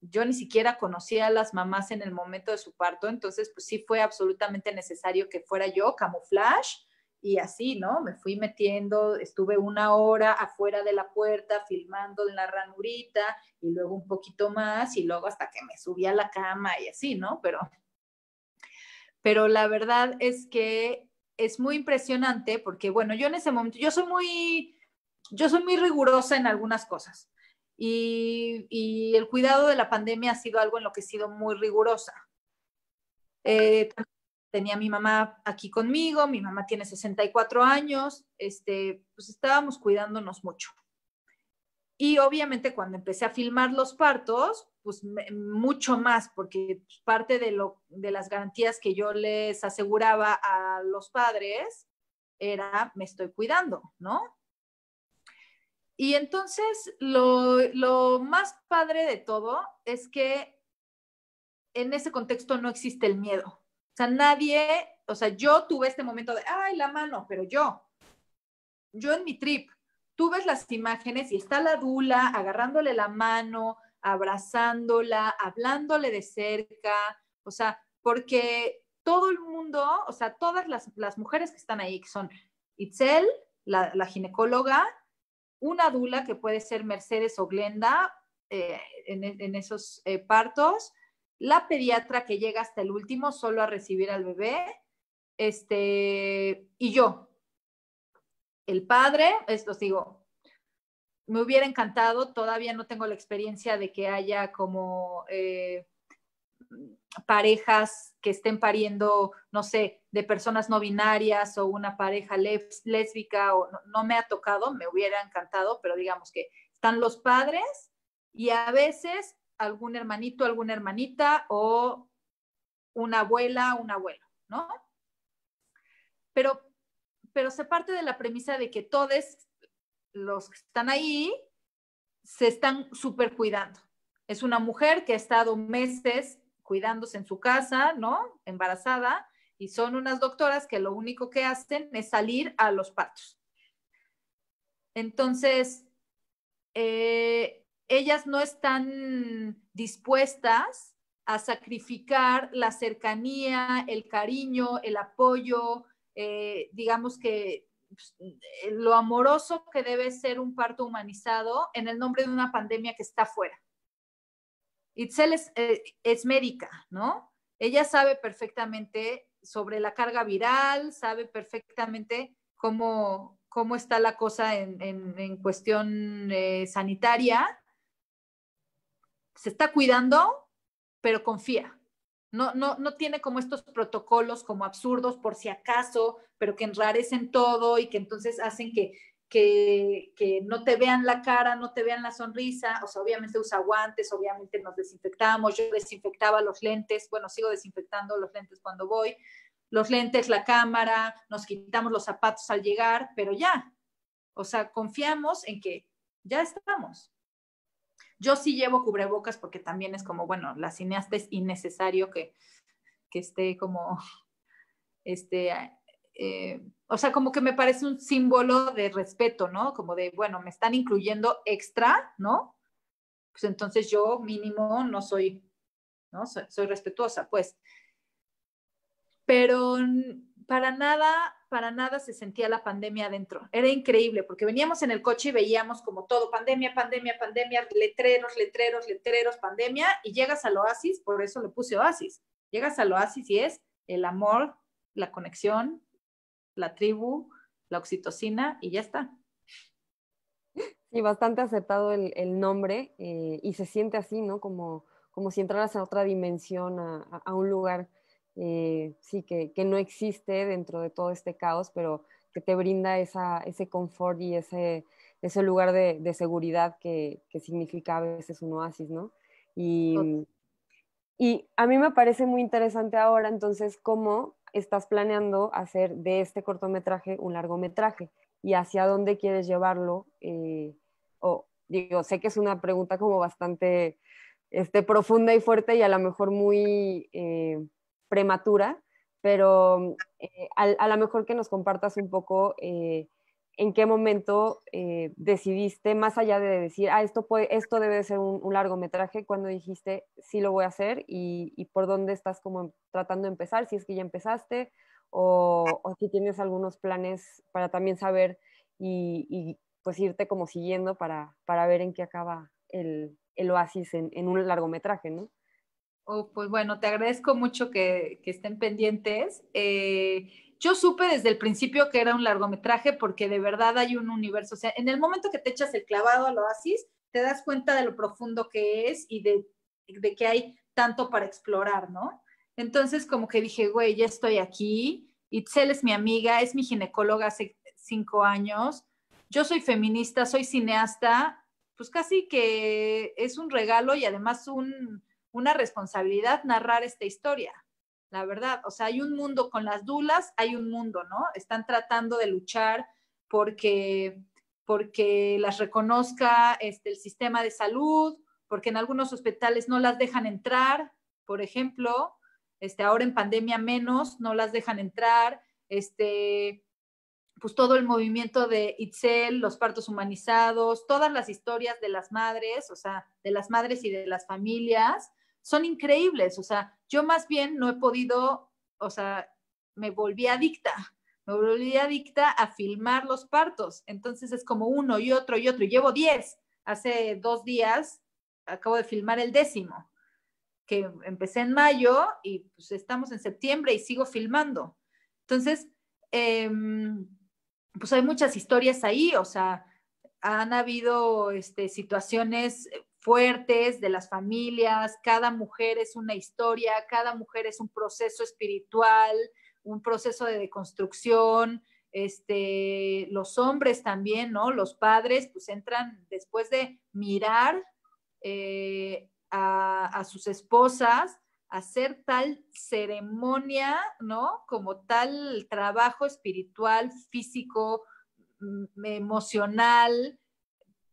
Yo ni siquiera conocía a las mamás en el momento de su parto, entonces pues sí fue absolutamente necesario que fuera yo camuflaje y así, ¿no? Me fui metiendo, estuve una hora afuera de la puerta filmando en la ranurita y luego un poquito más y luego hasta que me subí a la cama y así, ¿no? Pero, pero la verdad es que es muy impresionante porque, bueno, yo en ese momento, yo soy muy yo soy muy rigurosa en algunas cosas y, el cuidado de la pandemia ha sido algo en lo que he sido muy rigurosa. Eh, tenía mi mamá aquí conmigo, mi mamá tiene 64 años, este, pues estábamos cuidándonos mucho. Y obviamente cuando empecé a filmar los partos, pues mucho más, porque parte de, de las garantías que yo les aseguraba a los padres era, me estoy cuidando, ¿no? Y entonces lo, más padre de todo es que en ese contexto no existe el miedo. O sea, nadie, o sea, yo tuve este momento de, ay, la mano, pero yo, yo en mi trip, tú ves las imágenes y está la dula agarrándole la mano, abrazándola, hablándole de cerca, o sea, porque todo el mundo, o sea, todas las, mujeres que están ahí, que son Itzel, la ginecóloga, una dula que puede ser Mercedes o Glenda eh, en, esos eh, partos, la pediatra que llega hasta el último solo a recibir al bebé, este, y yo. El padre, esto digo, me hubiera encantado, todavía no tengo la experiencia de que haya como eh, parejas que estén pariendo, no sé, de personas no binarias o una pareja lésbica, o no, me ha tocado, me hubiera encantado, pero digamos que están los padres y a veces algún hermanito, alguna hermanita o una abuela, un abuelo, ¿no? Pero, pero se parte de la premisa de que todos los que están ahí se están súper cuidando. Es una mujer que ha estado meses cuidándose en su casa, ¿no? Embarazada, y son unas doctoras que lo único que hacen es salir a los partos. Entonces, eh, ellas no están dispuestas a sacrificar la cercanía, el cariño, el apoyo, eh, digamos que pues, lo amoroso que debe ser un parto humanizado en el nombre de una pandemia que está fuera. Itzel es, eh, es médica, ¿no? Ella sabe perfectamente sobre la carga viral, sabe perfectamente cómo, cómo está la cosa en, en, cuestión eh, sanitaria. Se está cuidando, pero confía. No, no, no tiene como estos protocolos como absurdos por si acaso, pero que enrarecen todo y que entonces hacen que que, no te vean la cara, no te vean la sonrisa, o sea, obviamente usa guantes, obviamente nos desinfectamos, yo desinfectaba los lentes, bueno, sigo desinfectando los lentes cuando voy, los lentes, la cámara, nos quitamos los zapatos al llegar, pero ya, o sea, confiamos en que ya estamos. Yo sí llevo cubrebocas porque también es como, bueno, la cineasta es innecesario que, que esté como, este, eh, o sea, como que me parece un símbolo de respeto, ¿no? Como de, bueno, me están incluyendo extra, ¿no? Pues entonces yo mínimo no soy, ¿no? Soy, respetuosa, pues. Pero para nada, para nada se sentía la pandemia adentro. Era increíble porque veníamos en el coche y veíamos como todo, pandemia, pandemia, pandemia, letreros, letreros, letreros, pandemia, y llegas al oasis, por eso le puse oasis. Llegas al oasis y es el amor, la conexión, la tribu, la oxitocina y ya está. Y bastante aceptado el, nombre eh, y se siente así, ¿no? Como, como si entraras a otra dimensión, a, un lugar, eh, sí, que, no existe dentro de todo este caos, pero que te brinda ese confort y ese, ese lugar de, seguridad que, que, significa a veces un oasis, ¿no? Y, y a mí me parece muy interesante ahora, entonces, cómo estás planeando hacer de este cortometraje un largometraje y hacia dónde quieres llevarlo. Eh, o digo, sé que es una pregunta como bastante este, profunda y fuerte y a lo mejor muy eh, prematura, pero eh, a, a lo mejor que nos compartas un poco en qué momento eh, decidiste, más allá de decir, ah, esto, puede, esto debe ser un, largometraje, cuando dijiste, sí lo voy a hacer y, por dónde estás como em, tratando de empezar, si es que ya empezaste o, si tienes algunos planes para también saber y, pues irte como siguiendo para, para, ver en qué acaba el, oasis en, un largometraje, ¿no? Oh, pues bueno, te agradezco mucho que, estén pendientes. Eh, yo supe desde el principio que era un largometraje porque de verdad hay un universo. O sea, en el momento que te echas el clavado al oasis, te das cuenta de lo profundo que es y de, que hay tanto para explorar, ¿no? Entonces, como que dije, güey, ya estoy aquí. Itzel es mi amiga, es mi ginecóloga hace cinco años. Yo soy feminista, soy cineasta. Pues casi que es un regalo y además una responsabilidad narrar esta historia la verdad. O sea, hay un mundo con las dulas, hay un mundo, ¿no? Están tratando de luchar porque, las reconozca este, el sistema de salud, porque en algunos hospitales no las dejan entrar, por ejemplo, este, ahora en pandemia menos, no las dejan entrar, este, pues todo el movimiento de Itzel, los partos humanizados, todas las historias de las madres, o sea, de las madres y de las familias, son increíbles. O sea, yo más bien no he podido, o sea, me volví adicta, me volví adicta a filmar los partos. Entonces es como uno y otro y otro. Llevo diez, Hace dos días acabo de filmar el décimo, que empecé en mayo y pues estamos en septiembre y sigo filmando. Entonces, em, pues hay muchas historias ahí, o sea, han habido este, situaciones fuertes de las familias, cada mujer es una historia, cada mujer es un proceso espiritual, un proceso de deconstrucción, este, los hombres también, ¿no? Los padres pues entran después de mirar eh, a, a sus esposas, hacer tal ceremonia, ¿no? Como tal trabajo espiritual, físico, mm, emocional,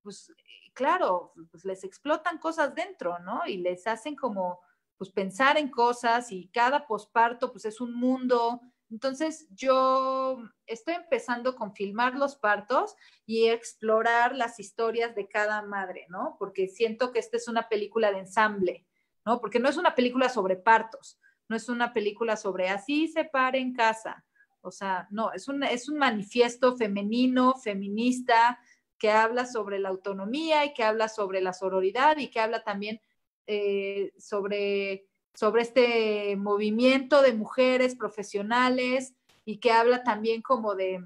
pues claro, pues les explotan cosas dentro, ¿no? Y les hacen como, pues pensar en cosas y cada posparto, pues es un mundo. Entonces yo estoy empezando con filmar los partos y explorar las historias de cada madre, ¿no? Porque siento que esta es una película de ensamble, ¿no? Porque no es una película sobre partos, no es una película sobre así se pare en casa, o sea, no, es un, es un manifiesto femenino, feminista, que habla sobre la autonomía y que habla sobre la sororidad y que habla también eh, sobre, sobre este movimiento de mujeres profesionales y que habla también como de,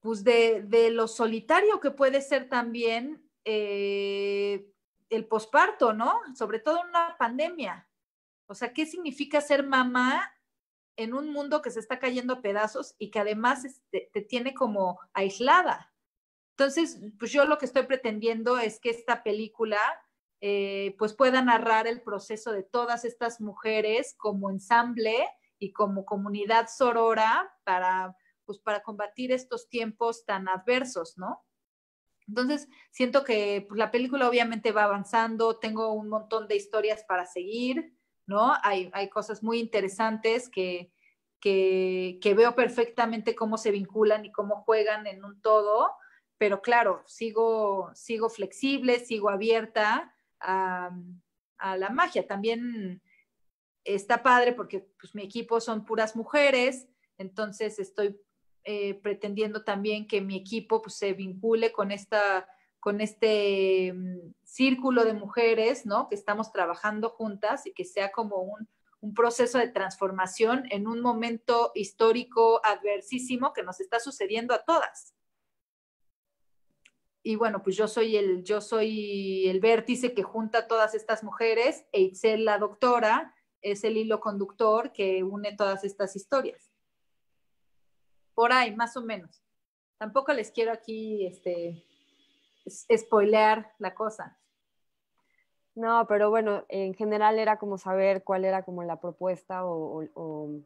pues de, lo solitario que puede ser también eh, el posparto, ¿no? Sobre todo en una pandemia. O sea, ¿qué significa ser mamá en un mundo que se está cayendo a pedazos y que además este, te, tiene como aislada. Entonces, pues yo lo que estoy pretendiendo es que esta película eh, pues pueda narrar el proceso de todas estas mujeres como ensamble y como comunidad sorora para, pues para combatir estos tiempos tan adversos, ¿no? Entonces, siento que pues, la película obviamente va avanzando, tengo un montón de historias para seguir, hay, cosas muy interesantes que, veo perfectamente cómo se vinculan y cómo juegan en un todo, pero claro, sigo, sigo flexible, sigo abierta a, la magia. También está padre porque pues, mi equipo son puras mujeres, entonces estoy eh, pretendiendo también que mi equipo pues, se vincule con esta con este mm, círculo de mujeres, ¿no? Que estamos trabajando juntas y que sea como un, proceso de transformación en un momento histórico adversísimo que nos está sucediendo a todas. Y bueno, pues yo soy el, yo soy el vértice que junta a todas estas mujeres e la doctora, es el hilo conductor que une todas estas historias. Por ahí, más o menos. Tampoco les quiero aquí este, spoilear la cosa. No, pero bueno, en general era como saber cuál era como la propuesta o,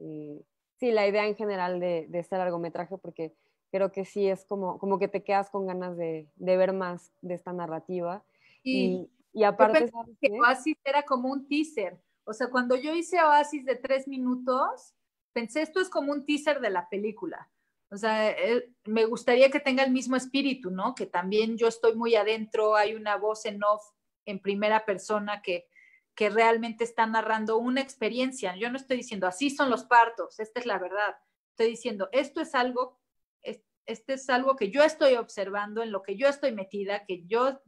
eh, sí, la idea en general de, este largometraje, porque creo que sí es como, como que te quedas con ganas de, ver más de esta narrativa. Y, y, aparte... que Oasis era como un teaser. O sea, cuando yo hice Oasis de tres minutos, pensé, esto es como un teaser de la película. O sea, eh, me gustaría que tenga el mismo espíritu, ¿no? Que también yo estoy muy adentro, hay una voz en off, en primera persona, que, que realmente está narrando una experiencia. Yo no estoy diciendo, así son los partos, esta es la verdad. Estoy diciendo, esto es algo, este es algo que yo estoy observando, en lo que yo estoy metida, que yo,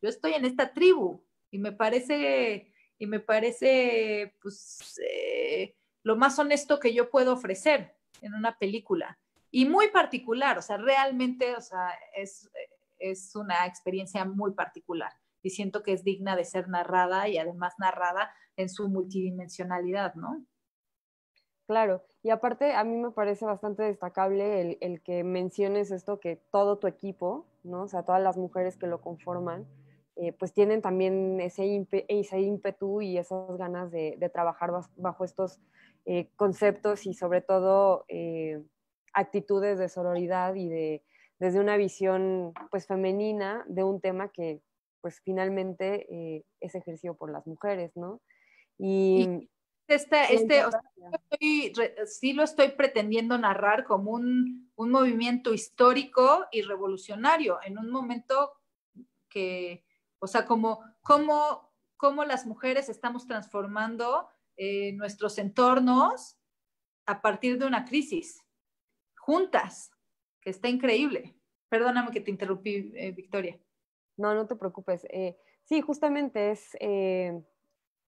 yo estoy en esta tribu y me parece, y me parece, pues, eh, lo más honesto que yo puedo ofrecer en una película y muy particular, o sea, realmente, o sea, es, es una experiencia muy particular y siento que es digna de ser narrada y además narrada en su multidimensionalidad, ¿no? Claro, y aparte a mí me parece bastante destacable el, que menciones esto, que todo tu equipo, ¿no? O sea, todas las mujeres que lo conforman, eh, pues tienen también ese, ese ímpetu y esas ganas de, trabajar bajo estos eh, conceptos y sobre todo... Eh, actitudes de sororidad y de, desde una visión pues femenina de un tema que pues finalmente eh, es ejercido por las mujeres, ¿no? Y, esta, este, sí lo estoy pretendiendo narrar como un, movimiento histórico y revolucionario en un momento que, o sea, como, como, como las mujeres estamos transformando eh, nuestros entornos a partir de una crisis juntas, que está increíble. Perdóname que te interrumpí, eh, Victoria. No, no te preocupes. Eh, sí, justamente es eh,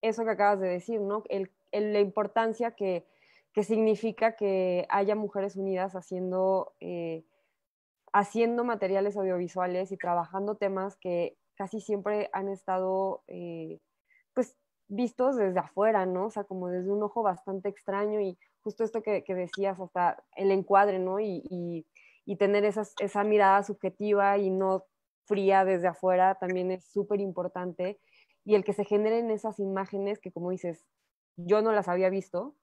eso que acabas de decir, ¿no? la importancia que, que, significa que haya mujeres unidas haciendo, haciendo materiales audiovisuales y trabajando temas que casi siempre han estado, pues, vistos desde afuera, ¿no? O sea, como desde un ojo bastante extraño y justo esto que, que decías, hasta el encuadre, ¿no? Y, tener esa mirada subjetiva y no fría desde afuera también es súper importante. Y el que se generen esas imágenes que, como dices, yo no las había visto,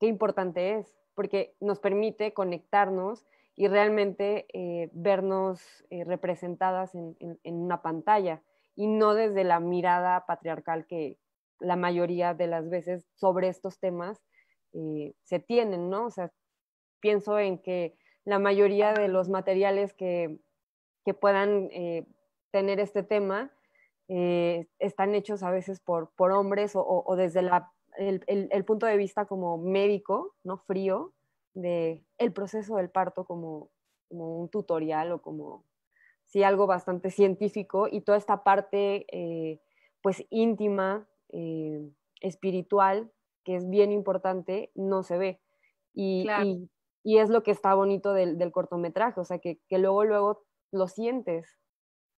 qué importante es, porque nos permite conectarnos y realmente eh, vernos eh, representadas en, una pantalla y no desde la mirada patriarcal que la mayoría de las veces sobre estos temas eh, se tienen, ¿no? O sea, pienso en que la mayoría de los materiales que, que puedan eh, tener este tema eh, están hechos a veces por, por hombres o, desde el, el, punto de vista como médico, ¿no? Frío, de el proceso del parto como, como un tutorial o como, sí, algo bastante científico y toda esta parte, pues, íntima, espiritual, que es bien importante, no se ve. Y, y, es lo que está bonito del, cortometraje, o sea, que, que, luego, luego lo sientes,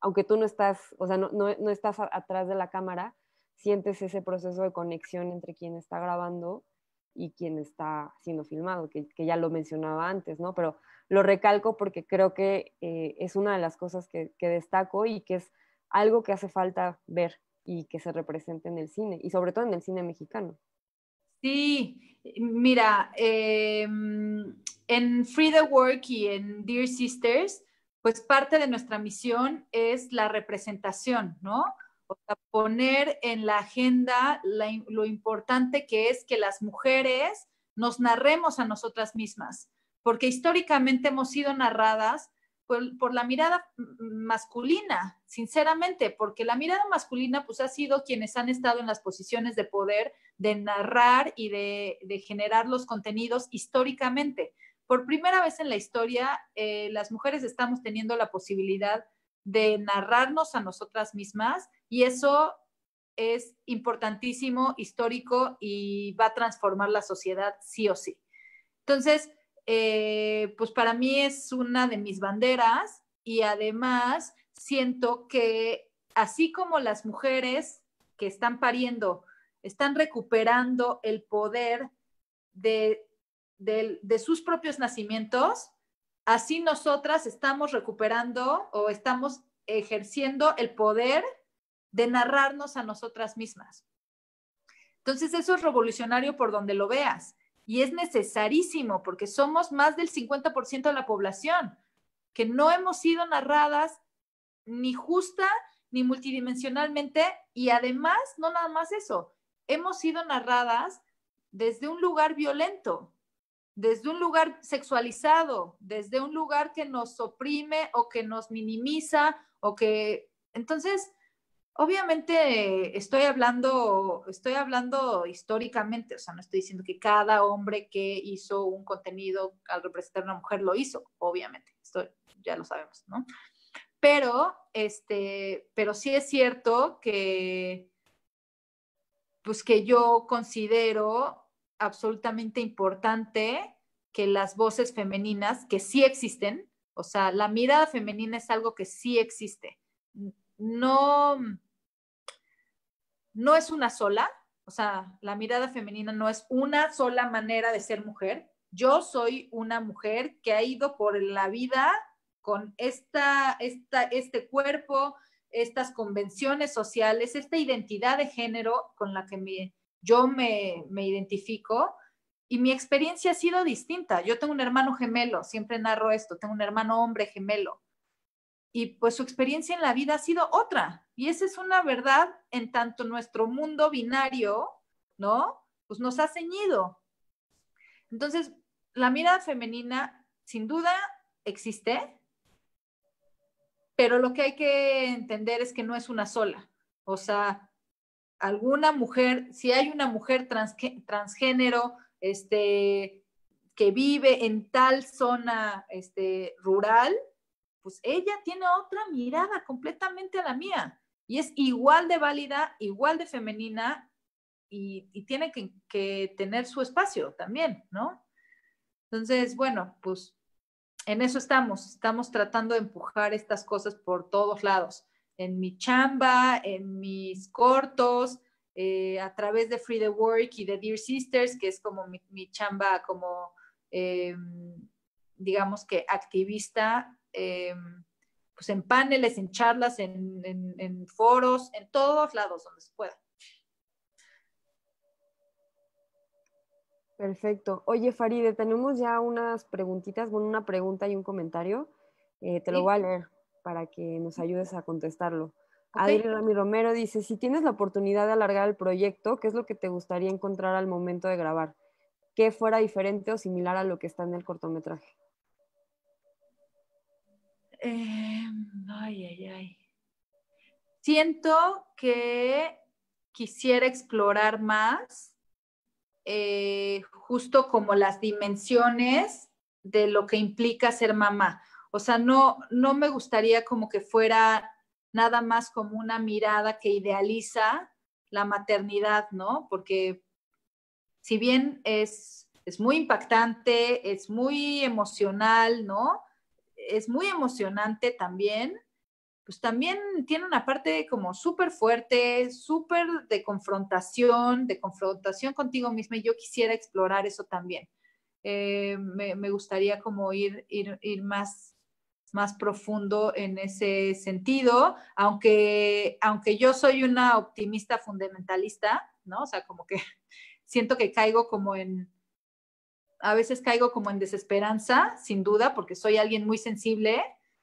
aunque tú no estás, o sea, no, no, estás atrás de la cámara, sientes ese proceso de conexión entre quien está grabando y quien está siendo filmado, que, ya lo mencionaba antes, ¿no? Pero lo recalco porque creo que eh, es una de las cosas que, que destaco y que es algo que hace falta ver y que se represente en el cine, y sobre todo en el cine mexicano. Sí, mira, em, en Free the Work y en Dear Sisters, pues parte de nuestra misión es la representación, ¿no? O sea, poner en la agenda lo importante que es que las mujeres nos narremos a nosotras mismas, porque históricamente hemos sido narradas por la mirada masculina, sinceramente, porque la mirada masculina pues ha sido quienes han estado en las posiciones de poder de narrar y de, generar los contenidos históricamente. Por primera vez en la historia, eh, las mujeres estamos teniendo la posibilidad de narrarnos a nosotras mismas y eso es importantísimo, histórico y va a transformar la sociedad sí o sí. Entonces, eh, pues para mí es una de mis banderas y además siento que así como las mujeres que están pariendo están recuperando el poder de, sus propios nacimientos, así nosotras estamos recuperando o estamos ejerciendo el poder de narrarnos a nosotras mismas. Entonces eso es revolucionario por donde lo veas y es necesarísimo porque somos más del 50% de la población que no hemos sido narradas ni justa, ni multidimensionalmente, y además, no nada más eso, hemos sido narradas desde un lugar violento, desde un lugar sexualizado, desde un lugar que nos oprime o que nos minimiza o que entonces obviamente estoy hablando estoy hablando históricamente, o sea, no estoy diciendo que cada hombre que hizo un contenido al representar a una mujer lo hizo, obviamente, esto ya lo sabemos, ¿no? Pero, este, pero sí es cierto que, pues que yo considero absolutamente importante que las voces femeninas, que sí existen, o sea, la mirada femenina es algo que sí existe. No, no es una sola, o sea, la mirada femenina no es una sola manera de ser mujer. Yo soy una mujer que ha ido por la vida con este cuerpo, estas convenciones sociales, esta identidad de género con la que yo me, me identifico. Y mi experiencia ha sido distinta. Yo tengo un hermano gemelo, siempre narro esto, tengo un hermano hombre gemelo. Y pues su experiencia en la vida ha sido otra. Y esa es una verdad en tanto nuestro mundo binario, ¿no? Pues nos ha ceñido. Entonces, la mirada femenina sin duda existe, pero lo que hay que entender es que no es una sola. O sea, alguna mujer, si hay una mujer transgénero, este, que vive en tal zona este, rural, pues ella tiene otra mirada completamente a la mía. Y es igual de válida, igual de femenina y, tiene que, tener su espacio también, ¿no? Entonces, bueno, pues en eso estamos, estamos tratando de empujar estas cosas por todos lados, en mi chamba, en mis cortos, eh, a través de Free the Work y de Dear Sisters, que es como mi, chamba como, eh, digamos que activista, eh, pues en paneles, en charlas, en, en foros, en todos lados donde se pueda. Perfecto. Oye, Faride, tenemos ya unas preguntitas, bueno, una pregunta y un comentario. Eh, te lo voy a leer para que nos ayudes a contestarlo. Adri Romero dice, si tienes la oportunidad de alargar el proyecto, ¿qué es lo que te gustaría encontrar al momento de grabar? ¿Qué fuera diferente o similar a lo que está en el cortometraje? Em, ay, ay, ay. Siento que quisiera explorar más eh, justo como las dimensiones de lo que implica ser mamá. O sea, no, no me gustaría como que fuera nada más como una mirada que idealiza la maternidad, ¿no? Porque si bien es, es muy impactante, es muy emocional, ¿no? Es muy emocionante también, pues, también tiene una parte como súper fuerte, súper de confrontación, de confrontación contigo misma y yo quisiera explorar eso también. Eh, me, gustaría como ir, ir, más, más profundo en ese sentido, aunque, aunque yo soy una optimista fundamentalista, ¿no? O sea, como que siento que caigo como en, a veces caigo como en desesperanza, sin duda, porque soy alguien muy sensible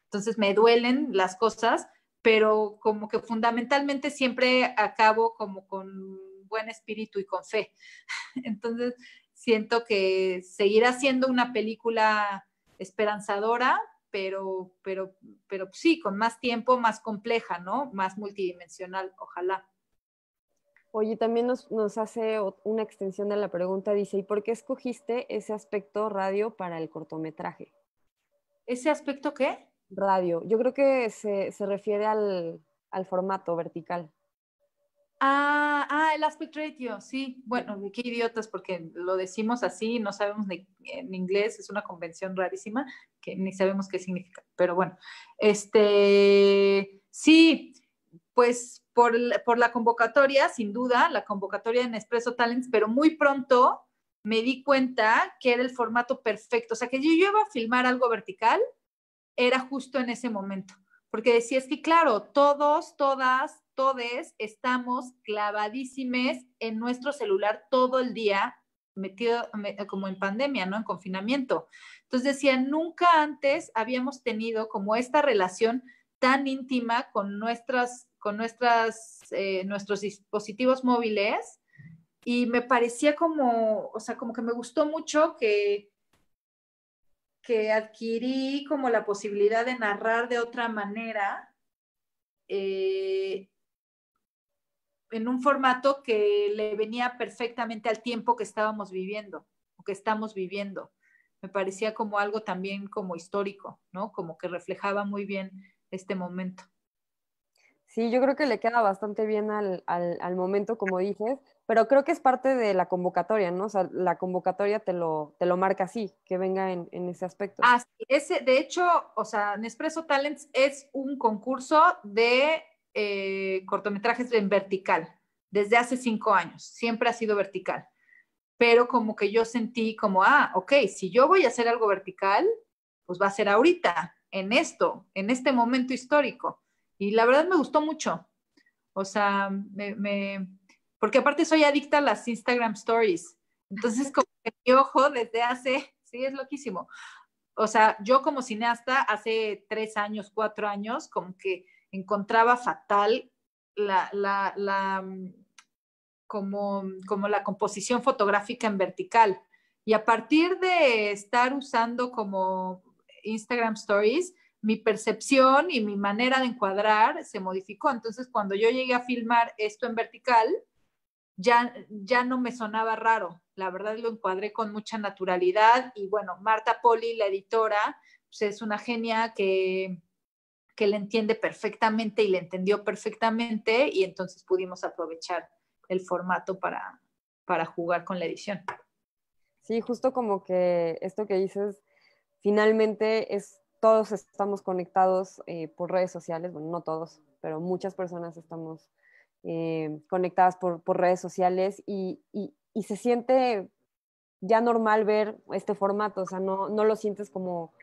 entonces me duelen las cosas, pero como que fundamentalmente siempre acabo como con buen espíritu y con fe. Entonces siento que seguirá siendo una película esperanzadora, pero, pero, pero sí, con más tiempo, más compleja, ¿no? Más multidimensional, ojalá. Oye, también nos, nos, hace una extensión de la pregunta, dice, ¿y por qué escogiste ese aspecto radio para el cortometraje? ¿Ese aspecto qué? radio. Yo creo que se, se refiere al, formato vertical. Ah, ah el aspect ratio, sí. Bueno, qué idiotas, porque lo decimos así, no sabemos en inglés, es una convención rarísima que ni sabemos qué significa. Pero bueno, este, sí, pues por, por la convocatoria, sin duda, la convocatoria en Espresso Talents, pero muy pronto me di cuenta que era el formato perfecto. O sea, que yo iba a filmar algo vertical era justo en ese momento, porque decía, es que claro, todos, todas, todes estamos clavadísimes en nuestro celular todo el día, metido como en pandemia, ¿no? En confinamiento. Entonces decía, nunca antes habíamos tenido como esta relación tan íntima con nuestras, con nuestras, eh, nuestros dispositivos móviles y me parecía como, o sea, como que me gustó mucho que, que adquirí como la posibilidad de narrar de otra manera, eh, en un formato que le venía perfectamente al tiempo que estábamos viviendo o que estamos viviendo. Me parecía como algo también como histórico, ¿no? Como que reflejaba muy bien este momento. Sí, yo creo que le queda bastante bien al, al momento, como dices pero creo que es parte de la convocatoria, ¿no? O sea, la convocatoria te lo, te lo marca así, que venga en, en ese aspecto. ah, ese eh, de hecho, o sea, Nespresso Talents es un concurso de eh, cortometrajes en vertical, desde hace cinco años, siempre ha sido vertical, pero como que yo sentí como, ah, ok, si yo voy a hacer algo vertical, pues va a ser ahorita, en esto, en este momento histórico. Y la verdad me gustó mucho. O sea, me, me porque aparte soy adicta a las Instagram Stories. Entonces, como que mi ojo desde hace, sí, es loquísimo. O sea, yo como cineasta hace tres años, cuatro años, como que encontraba fatal la, la mm, como, como la composición fotográfica en vertical. Y a partir de estar usando como Instagram Stories, mi percepción y mi manera de encuadrar se modificó. Entonces, cuando yo llegué a filmar esto en vertical, ya, ya no me sonaba raro. La verdad lo encuadré con mucha naturalidad y bueno, Marta Poli, la editora, pues, es una genia que, que le entiende perfectamente y le entendió perfectamente y entonces pudimos aprovechar el formato para, para jugar con la edición. Sí, justo como que esto que dices, finalmente es, todos estamos conectados eh, por redes sociales, bueno, no todos, pero muchas personas estamos eh, conectadas por, redes sociales y, se siente ya normal ver este formato, o sea, no, lo sientes como,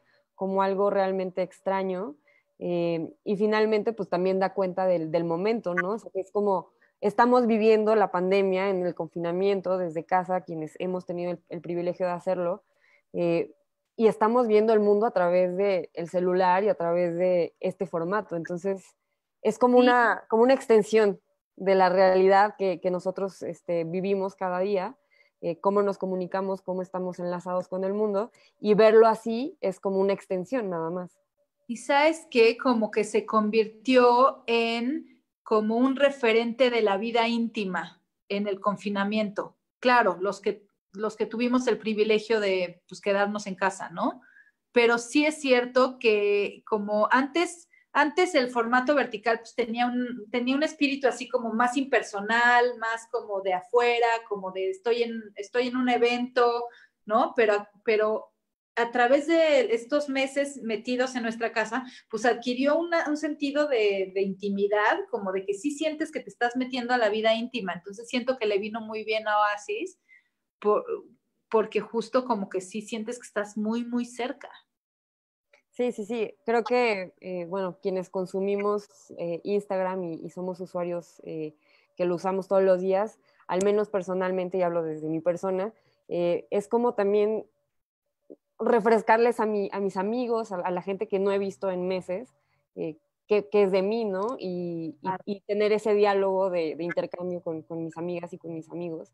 algo realmente extraño. Eh, y finalmente, pues también da cuenta del, momento, ¿no? O sea, es como estamos viviendo la pandemia en el confinamiento desde casa, quienes hemos tenido el, privilegio de hacerlo, eh, y estamos viendo el mundo a través del el celular y a través de este formato. Entonces, es como una extensión de la realidad que, nosotros este, vivimos cada día, eh, cómo nos comunicamos, cómo estamos enlazados con el mundo, y verlo así es como una extensión nada más. Y es que como que se convirtió en como un referente de la vida íntima en el confinamiento. Claro, los que, los que tuvimos el privilegio de pues, quedarnos en casa, ¿no? Pero sí es cierto que como antes antes el formato vertical pues, tenía, un, tenía un espíritu así como más impersonal, más como de afuera, como de estoy en, estoy en un evento, ¿no? Pero, pero a través de estos meses metidos en nuestra casa, pues adquirió un sentido de, intimidad, como de que sí sientes que te estás metiendo a la vida íntima. Entonces siento que le vino muy bien a Oasis, porque justo como que sí sientes que estás muy, muy cerca. Sí, sí, sí. Creo que, eh, bueno, quienes consumimos eh, Instagram y, somos usuarios eh, que lo usamos todos los días, al menos personalmente, y hablo desde mi persona, es como también refrescarles a, mi, a mis amigos, a, la gente que no he visto en meses, que, es de mí, ¿no? Y, tener ese diálogo de, intercambio con, con, mis amigas y con mis amigos,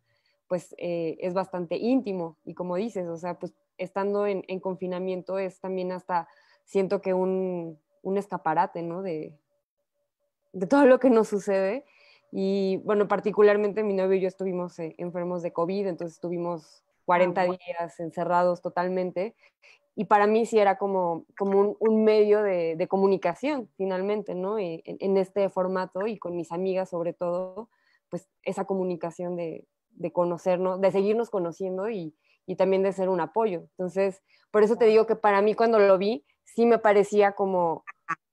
pues es bastante íntimo. Y como dices, o sea, pues estando en confinamiento es también hasta siento que un, un escaparate, ¿no? De, de todo lo que nos sucede. Y bueno, particularmente mi novio y yo estuvimos eh, enfermos de COVID, entonces estuvimos 40 ah, días encerrados totalmente. Y para mí sí era como, como un, un medio de, de, comunicación, finalmente, ¿no? E, en, en, este formato y con mis amigas sobre todo, pues esa comunicación de, de conocernos, de seguirnos conociendo y, y, también de ser un apoyo. Entonces, por eso te digo que para mí cuando lo vi, sí me parecía como,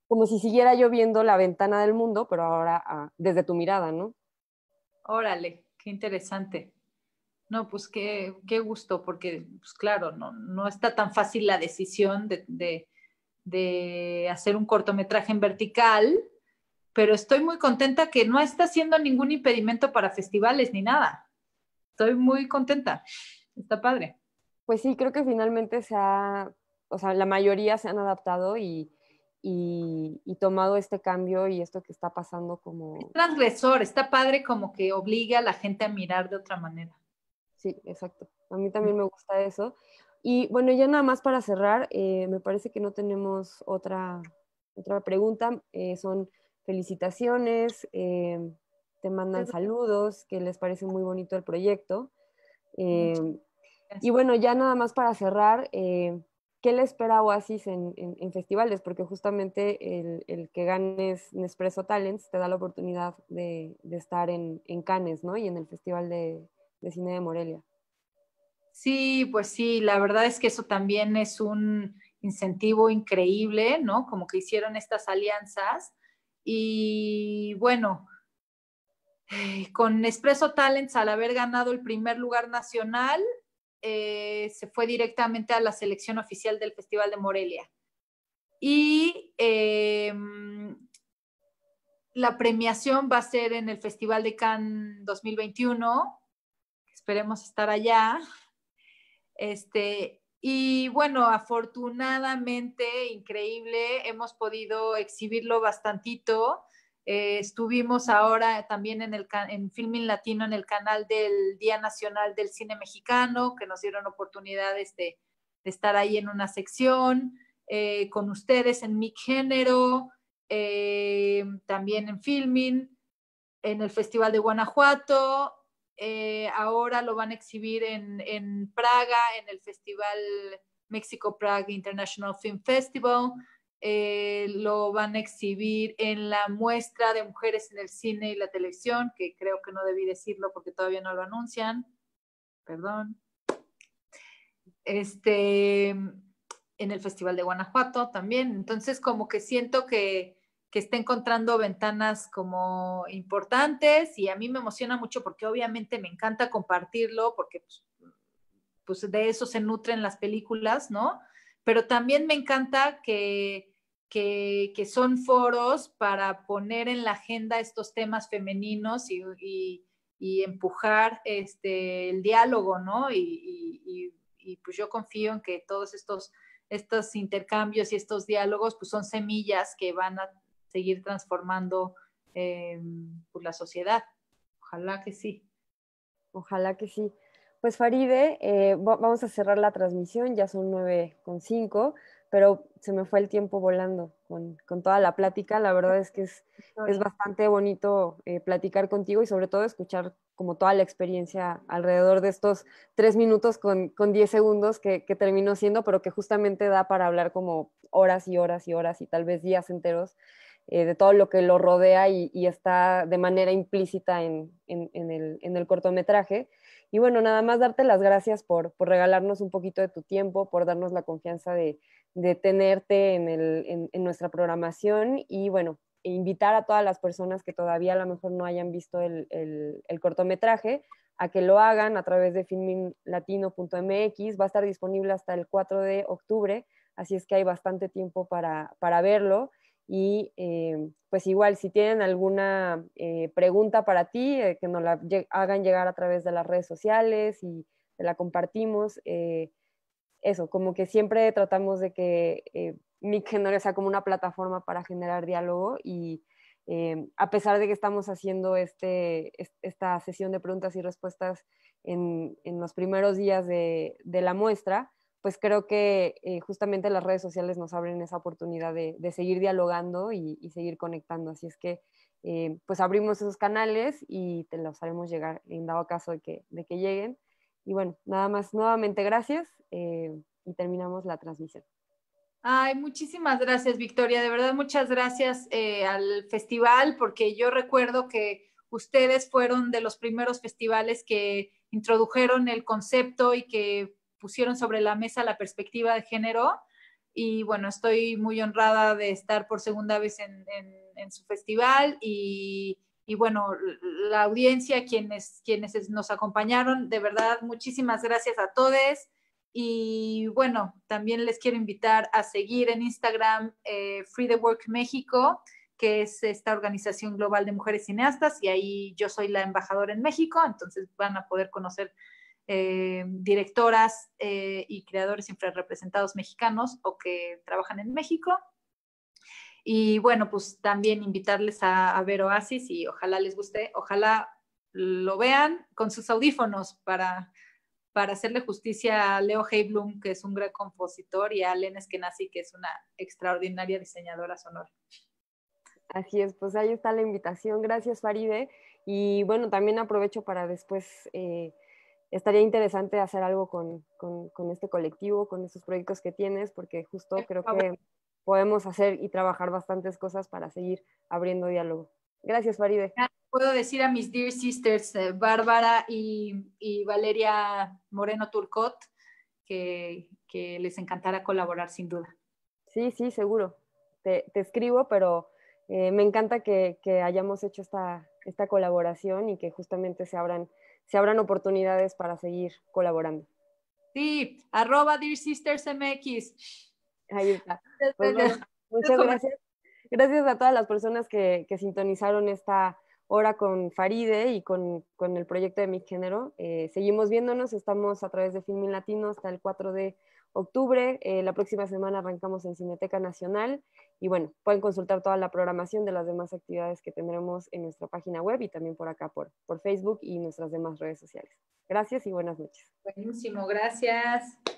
como si siguiera yo viendo la ventana del mundo, pero ahora ah, desde tu mirada, ¿no? Órale, qué interesante. No, pues qué, gusto, porque, pues claro, no, no está tan fácil la decisión de, de hacer un cortometraje en vertical, pero estoy muy contenta que no está siendo ningún impedimento para festivales ni nada. Estoy muy contenta. Está padre. Pues sí, creo que finalmente se ha o sea, la mayoría se han adaptado y, tomado este cambio y esto que está pasando como... Es transgresor, está padre como que obliga a la gente a mirar de otra manera. Sí, exacto. A mí también me gusta eso. Y bueno, ya nada más para cerrar, eh, me parece que no tenemos otra, otra pregunta. Eh, son felicitaciones, eh, te mandan saludos, que les parece muy bonito el proyecto. y bueno, ya nada más para cerrar, eh, ¿qué le espera Oasis en, festivales? Porque justamente el, que ganes Nespresso Talents te da la oportunidad de, estar en, Cannes, ¿no? Y en el Festival de, Cine de Morelia. Sí, pues sí, la verdad es que eso también es un incentivo increíble, ¿no? Como que hicieron estas alianzas. Y bueno, eh, con Nespresso Talents, al haber ganado el primer lugar nacional, eh, se fue directamente a la selección oficial del Festival de Morelia. Y eh, la premiación va a ser en el Festival de Cannes 2021. Esperemos estar allá. Este, y bueno, afortunadamente, increíble, hemos podido exhibirlo bastantito eh, estuvimos ahora también en, el, Filming Latino, en el canal del Día Nacional del Cine Mexicano, que nos dieron oportunidades este, de, estar ahí en una sección, eh, con ustedes en Mi Género, eh, también en Filming, en el Festival de Guanajuato. ahora lo van a exhibir en, en Praga, en el Festival México Prague International Film Festival. Eh, lo van a exhibir en la muestra de mujeres en el cine y la televisión, que creo que no debí decirlo porque todavía no lo anuncian, perdón. Este, en el Festival de Guanajuato también, entonces como que siento que, que está encontrando ventanas como importantes y a mí me emociona mucho porque obviamente me encanta compartirlo porque pues, pues de eso se nutren las películas, ¿no? pero también me encanta que, que, son foros para poner en la agenda estos temas femeninos y, empujar este, el diálogo, ¿no? Y, pues yo confío en que todos estos, estos intercambios y estos diálogos pues son semillas que van a seguir transformando eh, por pues la sociedad. Ojalá que sí. Ojalá que sí. Pues Faride, eh, vamos a cerrar la transmisión, ya son con cinco pero se me fue el tiempo volando con, toda la plática. La verdad es que es, bastante bonito eh, platicar contigo y sobre todo escuchar como toda la experiencia alrededor de estos tres minutos con, con 10 segundos que, que terminó siendo, pero que justamente da para hablar como horas y horas y horas y tal vez días enteros eh, de todo lo que lo rodea y, está de manera implícita en el cortometraje. Y bueno, nada más darte las gracias por, regalarnos un poquito de tu tiempo, por darnos la confianza de, de tenerte en, nuestra programación y bueno, invitar a todas las personas que todavía a lo mejor no hayan visto el, cortometraje a que lo hagan a través de filminlatino.mx. Va a estar disponible hasta el 4 de octubre, así es que hay bastante tiempo para, para verlo. Y eh, pues igual, si tienen alguna eh, pregunta para ti, eh, que nos la hagan llegar a través de las redes sociales y la compartimos. eso, como que siempre tratamos de que eh, genera sea como una plataforma para generar diálogo y a pesar de que estamos haciendo este, esta sesión de preguntas y respuestas en, los primeros días de la muestra, pues creo que eh, justamente las redes sociales nos abren esa oportunidad de, seguir dialogando y, seguir conectando. Así es que eh, pues abrimos esos canales y te los haremos llegar en dado caso de que, lleguen. Y bueno, nada más, nuevamente gracias eh, y terminamos la transmisión. Ay, muchísimas gracias, Victoria. De verdad, muchas gracias al festival, porque yo recuerdo que ustedes fueron de los primeros festivales que introdujeron el concepto y que pusieron sobre la mesa la perspectiva de género y bueno, estoy muy honrada de estar por segunda vez en, su festival y, bueno, la audiencia, quienes, quienes nos acompañaron, de verdad, muchísimas gracias a todos. Y bueno, también les quiero invitar a seguir en Instagram eh, Free the Work México, que es esta organización global de mujeres cineastas, y ahí yo soy la embajadora en México, entonces van a poder conocer eh, directoras eh, y creadores infrarrepresentados mexicanos o que trabajan en México. Y bueno, pues también invitarles a, ver Oasis y ojalá les guste, ojalá lo vean con sus audífonos para, para hacerle justicia a Leo Heiblum, que es un gran compositor, y a Len Eskenazi, que es una extraordinaria diseñadora sonora. Así es, pues ahí está la invitación. Gracias, Faride. Y bueno, también aprovecho para después eh, estaría interesante hacer algo con, este colectivo, con esos proyectos que tienes, porque justo creo que podemos hacer y trabajar bastantes cosas para seguir abriendo diálogo. Gracias, Faride. Puedo decir a mis dear sisters, eh, Bárbara y, Valeria Moreno Turcot, que, les encantará colaborar sin duda. Sí, sí, seguro. Te, escribo, pero eh, me encanta que, que hayamos hecho esta, esta colaboración y que justamente se abran se abran oportunidades para seguir colaborando. Sí, arroba Dear Sisters MX. Ahí está. Pues muchas gracias. Gracias a todas las personas que, que sintonizaron esta hora con Faride y con, con el proyecto de Mi Género. Eh, seguimos viéndonos, estamos a través de Filmin Latino hasta el 4 de octubre. Eh, la próxima semana arrancamos en Cineteca Nacional y bueno, pueden consultar toda la programación de las demás actividades que tendremos en nuestra página web y también por acá, por, por Facebook y nuestras demás redes sociales. Gracias y buenas noches. Buenísimo, gracias.